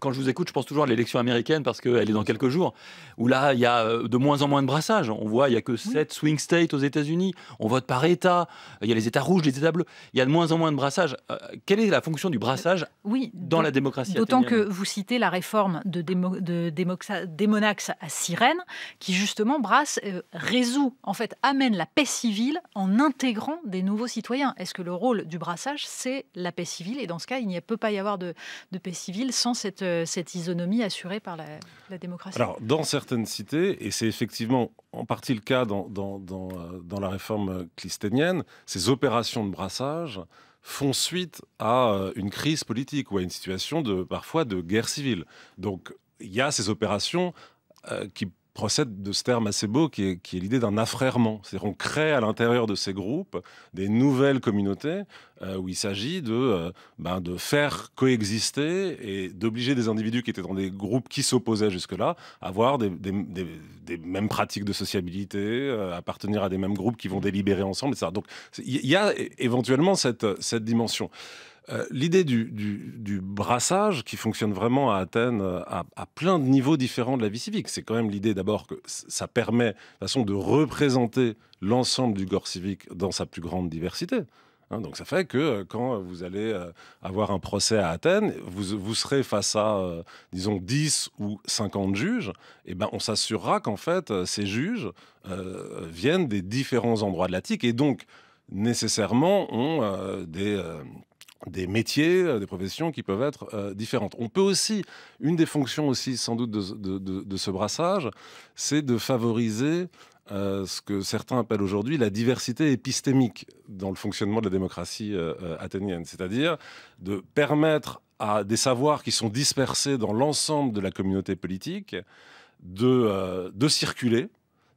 quand je vous écoute, je pense toujours à l'élection américaine parce qu'elle est dans quelques jours, où là, il y a euh, de moins en moins de brassage. On voit, il n'y a que 7 swing states aux États-Unis. On vote par État. Il y a les États rouges, les États bleus. Il y a de moins en moins de brassage. quelle est la fonction du brassage oui, dans la démocratie D'autant que vous citez la réforme de, démo, de démoxa, Démonax à Sirène, qui justement brasse, résout, en fait, amène la paix civile en intégrant des nouveaux citoyens. Est-ce que le rôle du brassage, c'est la paix civile. Et dans ce cas, il ne peut pas y avoir de, paix civile sans cette, euh, isonomie assurée par la, démocratie. Alors, dans certaines cités, et c'est effectivement en partie le cas dans, euh, la réforme clisténienne, ces opérations de brassage font suite à euh, une crise politique ou à une situation de parfois de guerre civile. Donc il y a ces opérations qui procède de ce terme assez beau qui est, qui est l'idée d'un affrèrement. C'est-à-dire qu'on crée à l'intérieur de ces groupes des nouvelles communautés euh, où il s'agit de, euh, ben, de faire coexister et d'obliger des individus qui étaient dans des groupes qui s'opposaient jusque-là à avoir des, mêmes pratiques de sociabilité, euh, appartenir à des mêmes groupes qui vont délibérer ensemble, etc. Donc il y a éventuellement cette, cette dimension. Euh, l'idée du, brassage qui fonctionne vraiment à Athènes euh, à, plein de niveaux différents de la vie civique, c'est quand même l'idée d'abord que ça permet de façon de représenter l'ensemble du corps civique dans sa plus grande diversité. Hein. donc ça fait que euh, quand vous allez avoir un procès à Athènes, vous, serez face à, disons, 10 ou 50 juges, et ben on s'assurera qu'en fait, ces juges viennent des différents endroits de l'Attique et donc nécessairement ont des des métiers, euh, des professions qui peuvent être euh, différentes. On peut aussi, une des fonctions aussi sans doute de, ce brassage, c'est de favoriser euh, ce que certains appellent aujourd'hui la diversité épistémique dans le fonctionnement de la démocratie athénienne, c'est-à-dire de permettre à des savoirs qui sont dispersés dans l'ensemble de la communauté politique de, circuler,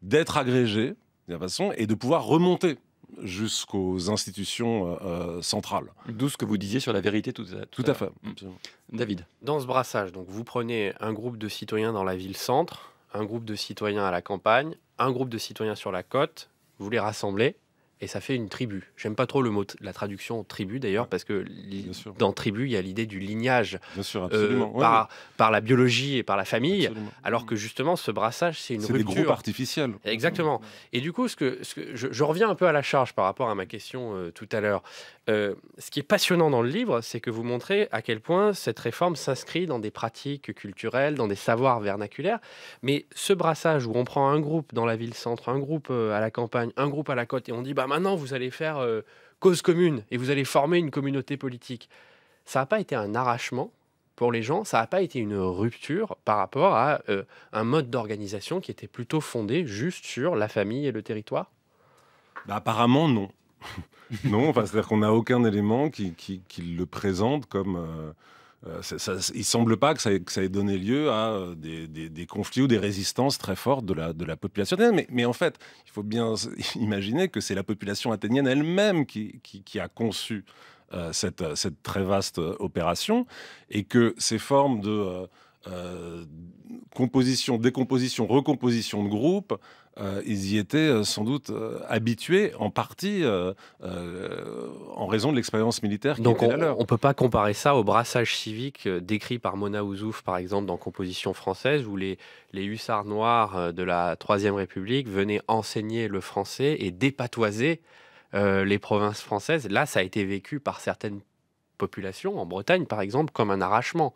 d'être agrégés, façon, et de pouvoir remonter jusqu'aux institutions euh, euh, centrales. D'où ce que vous disiez sur la vérité tout à, fait. Mm. David. Dans ce brassage, donc vous prenez un groupe de citoyens dans la ville-centre, un groupe de citoyens à la campagne, un groupe de citoyens sur la côte, vous les rassemblez, et ça fait une tribu. J'aime pas trop le mot la traduction tribu d'ailleurs parce que dans tribu il y a l'idée du lignage euh, par, la biologie et par la famille, alors que justement ce brassage c'est une rupture des groupes artificiels. Exactement. Et du coup ce que, ce je, reviens un peu à la charge par rapport à ma question euh, tout à l'heure. Euh, ce qui est passionnant dans le livre c'est que vous montrez à quel point cette réforme s'inscrit dans des pratiques culturelles, dans des savoirs vernaculaires, mais ce brassage où on prend un groupe dans la ville centre, un groupe à la campagne, un groupe à la côte et on dit bah maintenant vous allez faire euh, cause commune et vous allez former une communauté politique. Ça n'a pas été un arrachement pour les gens, ça n'a pas été une rupture par rapport à euh, un mode d'organisation qui était plutôt fondé juste sur la famille et le territoire bah, Apparemment, non. *laughs* non, enfin, c'est-à-dire qu'on n'a aucun élément qui, le présente comme. Euh, euh, il ne semble pas que ça, ait, donné lieu à euh, des, conflits ou des résistances très fortes de la, de la population mais, mais, en fait, il faut bien *laughs* imaginer que c'est la population athénienne elle-même qui, qui, a conçu euh, cette, très vaste opération et que ces formes de... Euh, composition, décomposition, recomposition de groupe, euh, ils y étaient euh, sans doute habitués en partie en raison de l'expérience militaire qui Donc était on, la on peut pas comparer ça au brassage civique décrit par Mona Ouzouf, par exemple, dans Composition française, où les, les hussards noirs de la Troisième République venaient enseigner le français et dépatoiser les provinces françaises. Là, ça a été vécu par certaines populations, en Bretagne par exemple, comme un arrachement.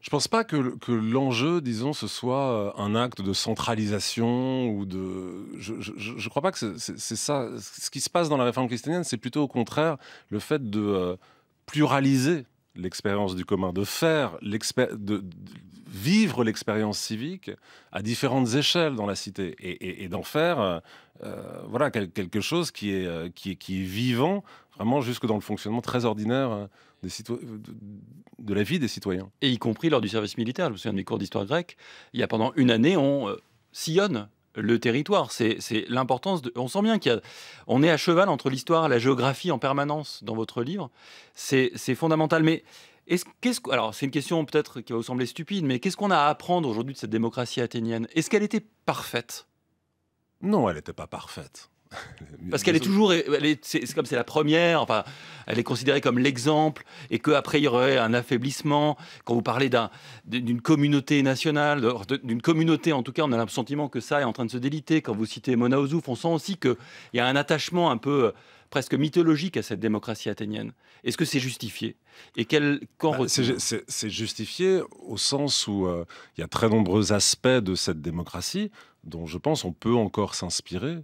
Je pense pas que, l'enjeu, disons, ce soit euh, un acte de centralisation ou de. Je, ne crois pas que c'est ça. Ce qui se passe dans la réforme christianienne, c'est plutôt au contraire le fait de euh, pluraliser l'expérience du commun, de faire de vivre l'expérience civique à différentes échelles dans la cité et, d'en faire euh, voilà quelque chose qui est, qui est, qui est vivant vraiment jusque dans le fonctionnement très ordinaire euh, des euh, de la vie des citoyens. Et y compris lors du service militaire. Je me souviens des cours d'histoire grecque. Il y a pendant une année, on euh, sillonne le territoire. C'est l'importance On sent bien qu'on est à cheval entre l'histoire et la géographie en permanence dans votre livre. C'est fondamental. Mais alors c'est une question peut-être qui va vous sembler stupide, mais qu'est-ce qu'on a à apprendre aujourd'hui de cette démocratie athénienne Est-ce qu'elle était parfaite Non, elle n'était pas parfaite. *laughs* Parce qu'elle est toujours, c'est comme c'est la première, enfin, elle est considérée comme l'exemple, et qu'après il y aurait un affaiblissement. Quand vous parlez d'une communauté nationale, d'une communauté en tout cas, on a le sentiment que ça est en train de se déliter. Quand vous citez Mona Ozouf, on sent aussi qu'il y a un attachement un peu euh, presque mythologique à cette démocratie athénienne. Est-ce que c'est justifié Et bah, C'est justifié au sens où euh, il y a très nombreux aspects de cette démocratie dont je pense on peut encore s'inspirer.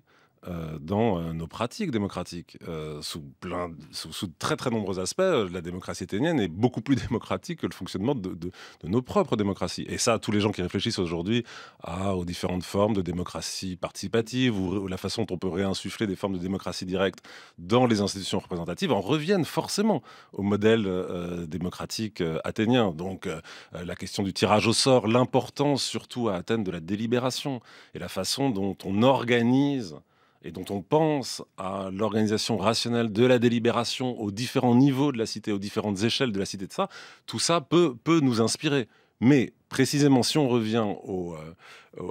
Euh, dans euh, nos pratiques démocratiques, euh, sous, plein, sous, très très nombreux aspects. La démocratie athénienne est beaucoup plus *laughs* démocratique que le fonctionnement de, nos propres démocraties. Et ça, tous les gens qui réfléchissent aujourd'hui aux différentes formes de démocratie participative ou, ou la façon dont on peut réinsuffler des formes de démocratie directe dans les institutions représentatives en reviennent forcément au modèle démocratique athénien. Donc la question du tirage au sort, l'importance surtout à Athènes de la délibération et la façon dont on organise et dont on pense à l'organisation rationnelle de la délibération aux différents niveaux de la cité, aux différentes échelles de la cité de ça, tout ça peut, peut nous inspirer. Mais précisément, si on revient euh,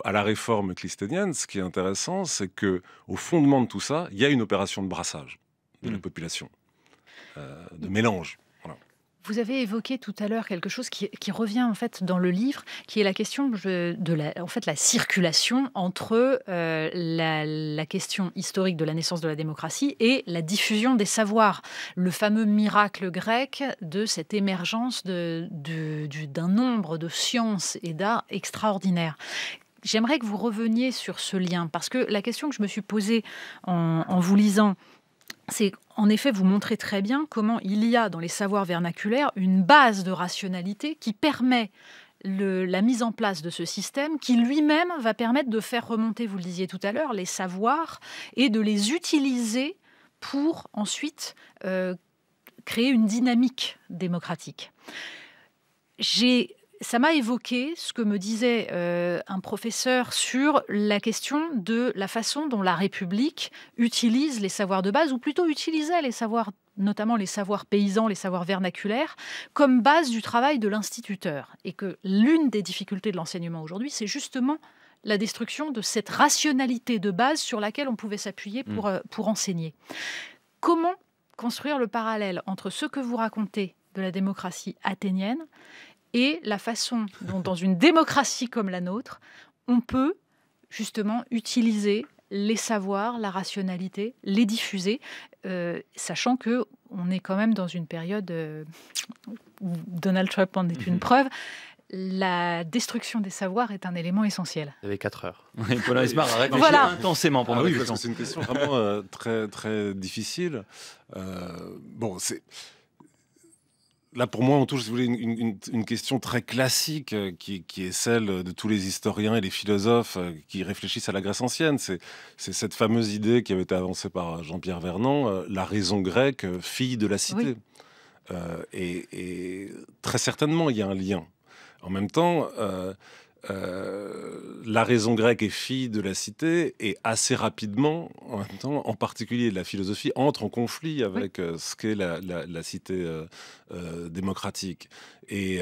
à la réforme clisténienne ce qui est intéressant, c'est que au fondement de tout ça, il y a une opération de brassage de la hmm. population, euh, de mélange. Vous avez évoqué tout à l'heure quelque chose qui, revient en fait dans le livre, qui est la question de la, en fait, la circulation entre euh, la, question historique de la naissance de la démocratie et la diffusion des savoirs. Le fameux miracle grec de cette émergence d'un nombre de sciences et d'arts extraordinaires. J'aimerais que vous reveniez sur ce lien, parce que la question que je me suis posée en vous lisant, c'est en effet vous montrer très bien comment il y a dans les savoirs vernaculaires une base de rationalité qui permet la mise en place de ce système qui lui-même va permettre de faire remonter, vous le disiez tout à l'heure, les savoirs et de les utiliser pour ensuite euh, créer une dynamique démocratique. J'ai ça m'a évoqué ce que me disait euh, un professeur sur la question de la façon dont la République utilise les savoirs de base, ou plutôt utilisait les savoirs notamment les savoirs paysans, les savoirs vernaculaires, comme base du travail de l'instituteur. Et que l'une des difficultés de l'enseignement aujourd'hui, c'est justement la destruction de cette rationalité de base sur laquelle on pouvait s'appuyer mmh. pour, euh, pour enseigner. Comment construire le parallèle entre ce que vous racontez de la démocratie athénienne et la façon dont, dans une démocratie comme la nôtre, on peut justement utiliser les savoirs, la rationalité, les diffuser, euh, sachant que on est quand même dans une période euh, où Donald Trump en est une mhm. preuve. La destruction des savoirs est un élément essentiel. Vous avez 4 heures. Et il se voilà. intensément pendant ah C'est une question vraiment euh, très, très difficile. bon, c'est. Là, pour moi, on touche, une, question très classique euh, qui, est celle de tous les historiens et les philosophes euh, qui réfléchissent à la Grèce ancienne. C'est cette fameuse idée qui avait été avancée par euh, Jean-Pierre Vernon, la raison grecque, fille de la cité. Et, et, très certainement, il y a un lien. En même temps, la raison grecque est fille de la cité et assez rapidement, en, même temps, en particulier la philosophie, entre en conflit avec euh, ce qu'est la, cité euh, euh, démocratique. Et,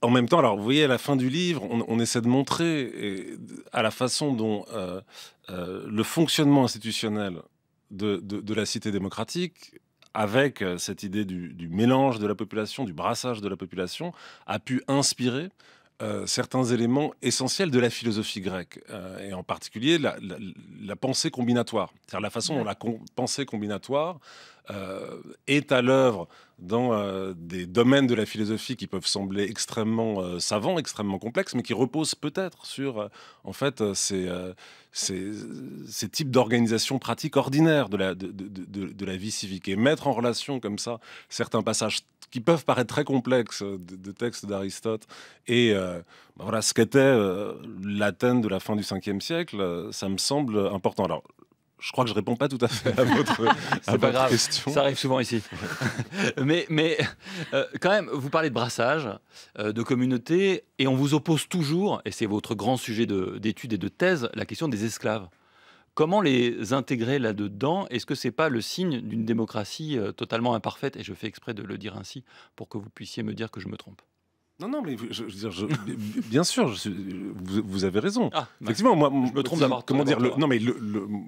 en même temps, alors vous voyez, à la fin du livre, on, essaie de montrer à la façon dont le fonctionnement institutionnel de, la cité démocratique avec cette idée du, mélange de la population, du brassage de la population, a pu inspirer euh, certains éléments essentiels de la philosophie grecque, euh, et en particulier la, pensée combinatoire, c'est-à-dire la façon dont la pensée combinatoire euh, est à l'œuvre dans euh, des domaines de la philosophie qui peuvent sembler extrêmement euh, savants, extrêmement complexes, mais qui reposent peut-être sur en fait ces, types d'organisation pratique ordinaire de la, de, la vie civique. Et mettre en relation comme ça certains passages qui peuvent paraître très complexes de, textes d'Aristote et bah voilà ce qu'était l'Athènes de la fin du 5e siècle, ça me semble important. Alors, je crois que je réponds pas tout à fait à votre, *laughs* question. Ça arrive souvent ici. *laughs* mais mais euh, quand même, vous parlez de brassage, euh, de communauté, et on vous oppose toujours, et c'est votre grand sujet d'étude et de thèse, la question des esclaves. Comment les intégrer là-dedans Est-ce que c'est pas le signe d'une démocratie euh, totalement imparfaite Et je fais exprès de le dire ainsi pour que vous puissiez me dire que je me trompe. Non, non, mais je, veux dire, bien sûr, vous, avez raison. Ah, Effectivement, moi, je me trompe Comment dire le, Non, mais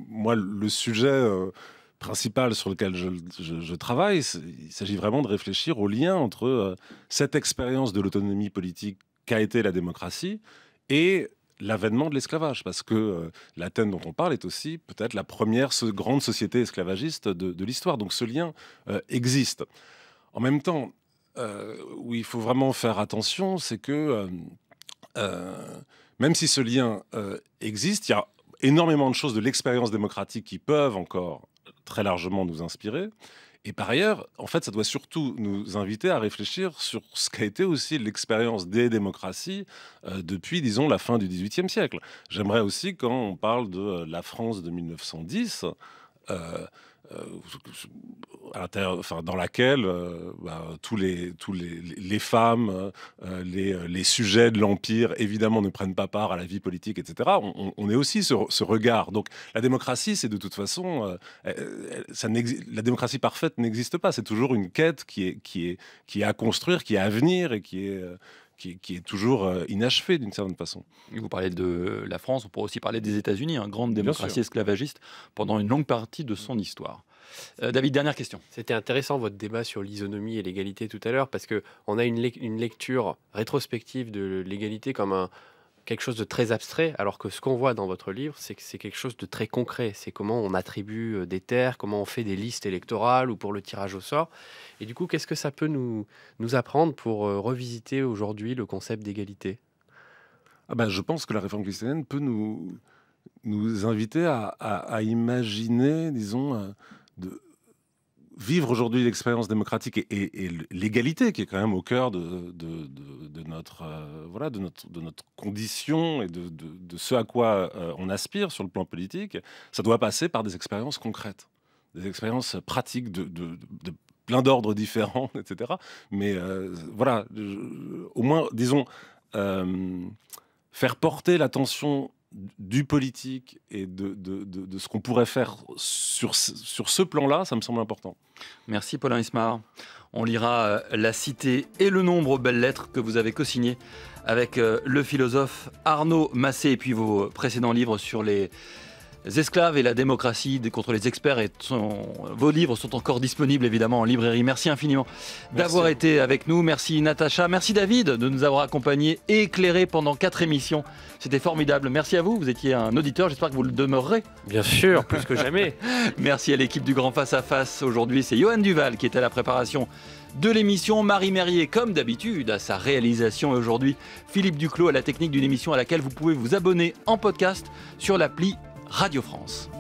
moi, le sujet euh, principal sur lequel je, travaille, il s'agit vraiment de réfléchir au lien entre euh, cette expérience de l'autonomie politique qu'a été la démocratie et l'avènement de l'esclavage, parce que euh, l'Athènes dont on parle est aussi peut-être la première grande société esclavagiste de, de l'histoire. Donc ce lien existe. En même temps, euh, où il faut vraiment faire attention, c'est que euh, euh, même si ce lien existe, il y a énormément de choses de l'expérience démocratique qui peuvent encore très largement nous inspirer. Et par ailleurs, en fait, ça doit surtout nous inviter à réfléchir sur ce qu'a été aussi l'expérience des démocraties depuis, disons, la fin du XVIIIe siècle. J'aimerais aussi, quand on parle de la France de 1910, enfin, dans laquelle euh, bah, tous les, tous les, femmes, euh, euh, les, sujets de l'Empire, évidemment, ne prennent pas part à la vie politique, etc. On, est aussi ce, ce, regard. Donc la démocratie, c'est de toute façon, la démocratie parfaite n'existe pas. C'est toujours une quête qui est, qui, est, qui à construire, qui est à venir et qui est... Qui, est toujours inachevé d'une certaine façon. vous parlez de la France, on pourrait aussi parler des États-Unis, une hein. grande démocratie esclavagiste pendant une longue partie de son histoire. Euh, David, dernière question. C'était intéressant votre débat sur l'isonomie et l'égalité tout à l'heure, parce qu'on a une, lecture rétrospective de l'égalité comme un, quelque chose de très abstrait, alors que ce qu'on voit dans votre livre, c'est que c'est quelque chose de très concret. C'est comment on attribue euh, des terres, comment on fait des listes électorales ou pour le tirage au sort. Et du coup, qu'est-ce que ça peut nous, nous apprendre pour euh, revisiter aujourd'hui le concept d'égalité ah ben, Je pense que la réforme christianienne peut nous, nous inviter à imaginer, disons, de vivre aujourd'hui l'expérience démocratique et, l'égalité qui est quand même au cœur de, de, notre, euh, voilà, de, notre, de notre condition et de, ce à quoi euh, on aspire sur le plan politique, ça doit passer par des expériences concrètes, des expériences pratiques de, plein d'ordres différents, etc. Mais euh, voilà, au moins, disons, faire porter l'attention du politique et de, ce qu'on pourrait faire sur, sur ce plan-là, ça me semble important. Merci Paulin Ismar. On lira euh, La Cité et le nombre belles lettres que vous avez co-signées avec euh, le philosophe Arnaud Massé et puis vos précédents livres sur les les esclaves et la démocratie contre les experts. Et vos livres sont encore disponibles évidemment en librairie. Merci infiniment d'avoir été avec nous. Merci Natacha. Merci David de nous avoir accompagnés et éclairés pendant quatre émissions. C'était formidable. Merci à vous. Vous étiez un auditeur. J'espère que vous le demeurerez. Bien sûr, *laughs* plus que jamais. Merci à l'équipe du Grand Face à Face. Aujourd'hui, c'est Johan Duval qui était à la préparation de l'émission. Marie Merrier, comme d'habitude, à sa réalisation aujourd'hui. Philippe Duclos à la technique d'une émission à laquelle vous pouvez vous abonner en podcast sur l'appli Radio France.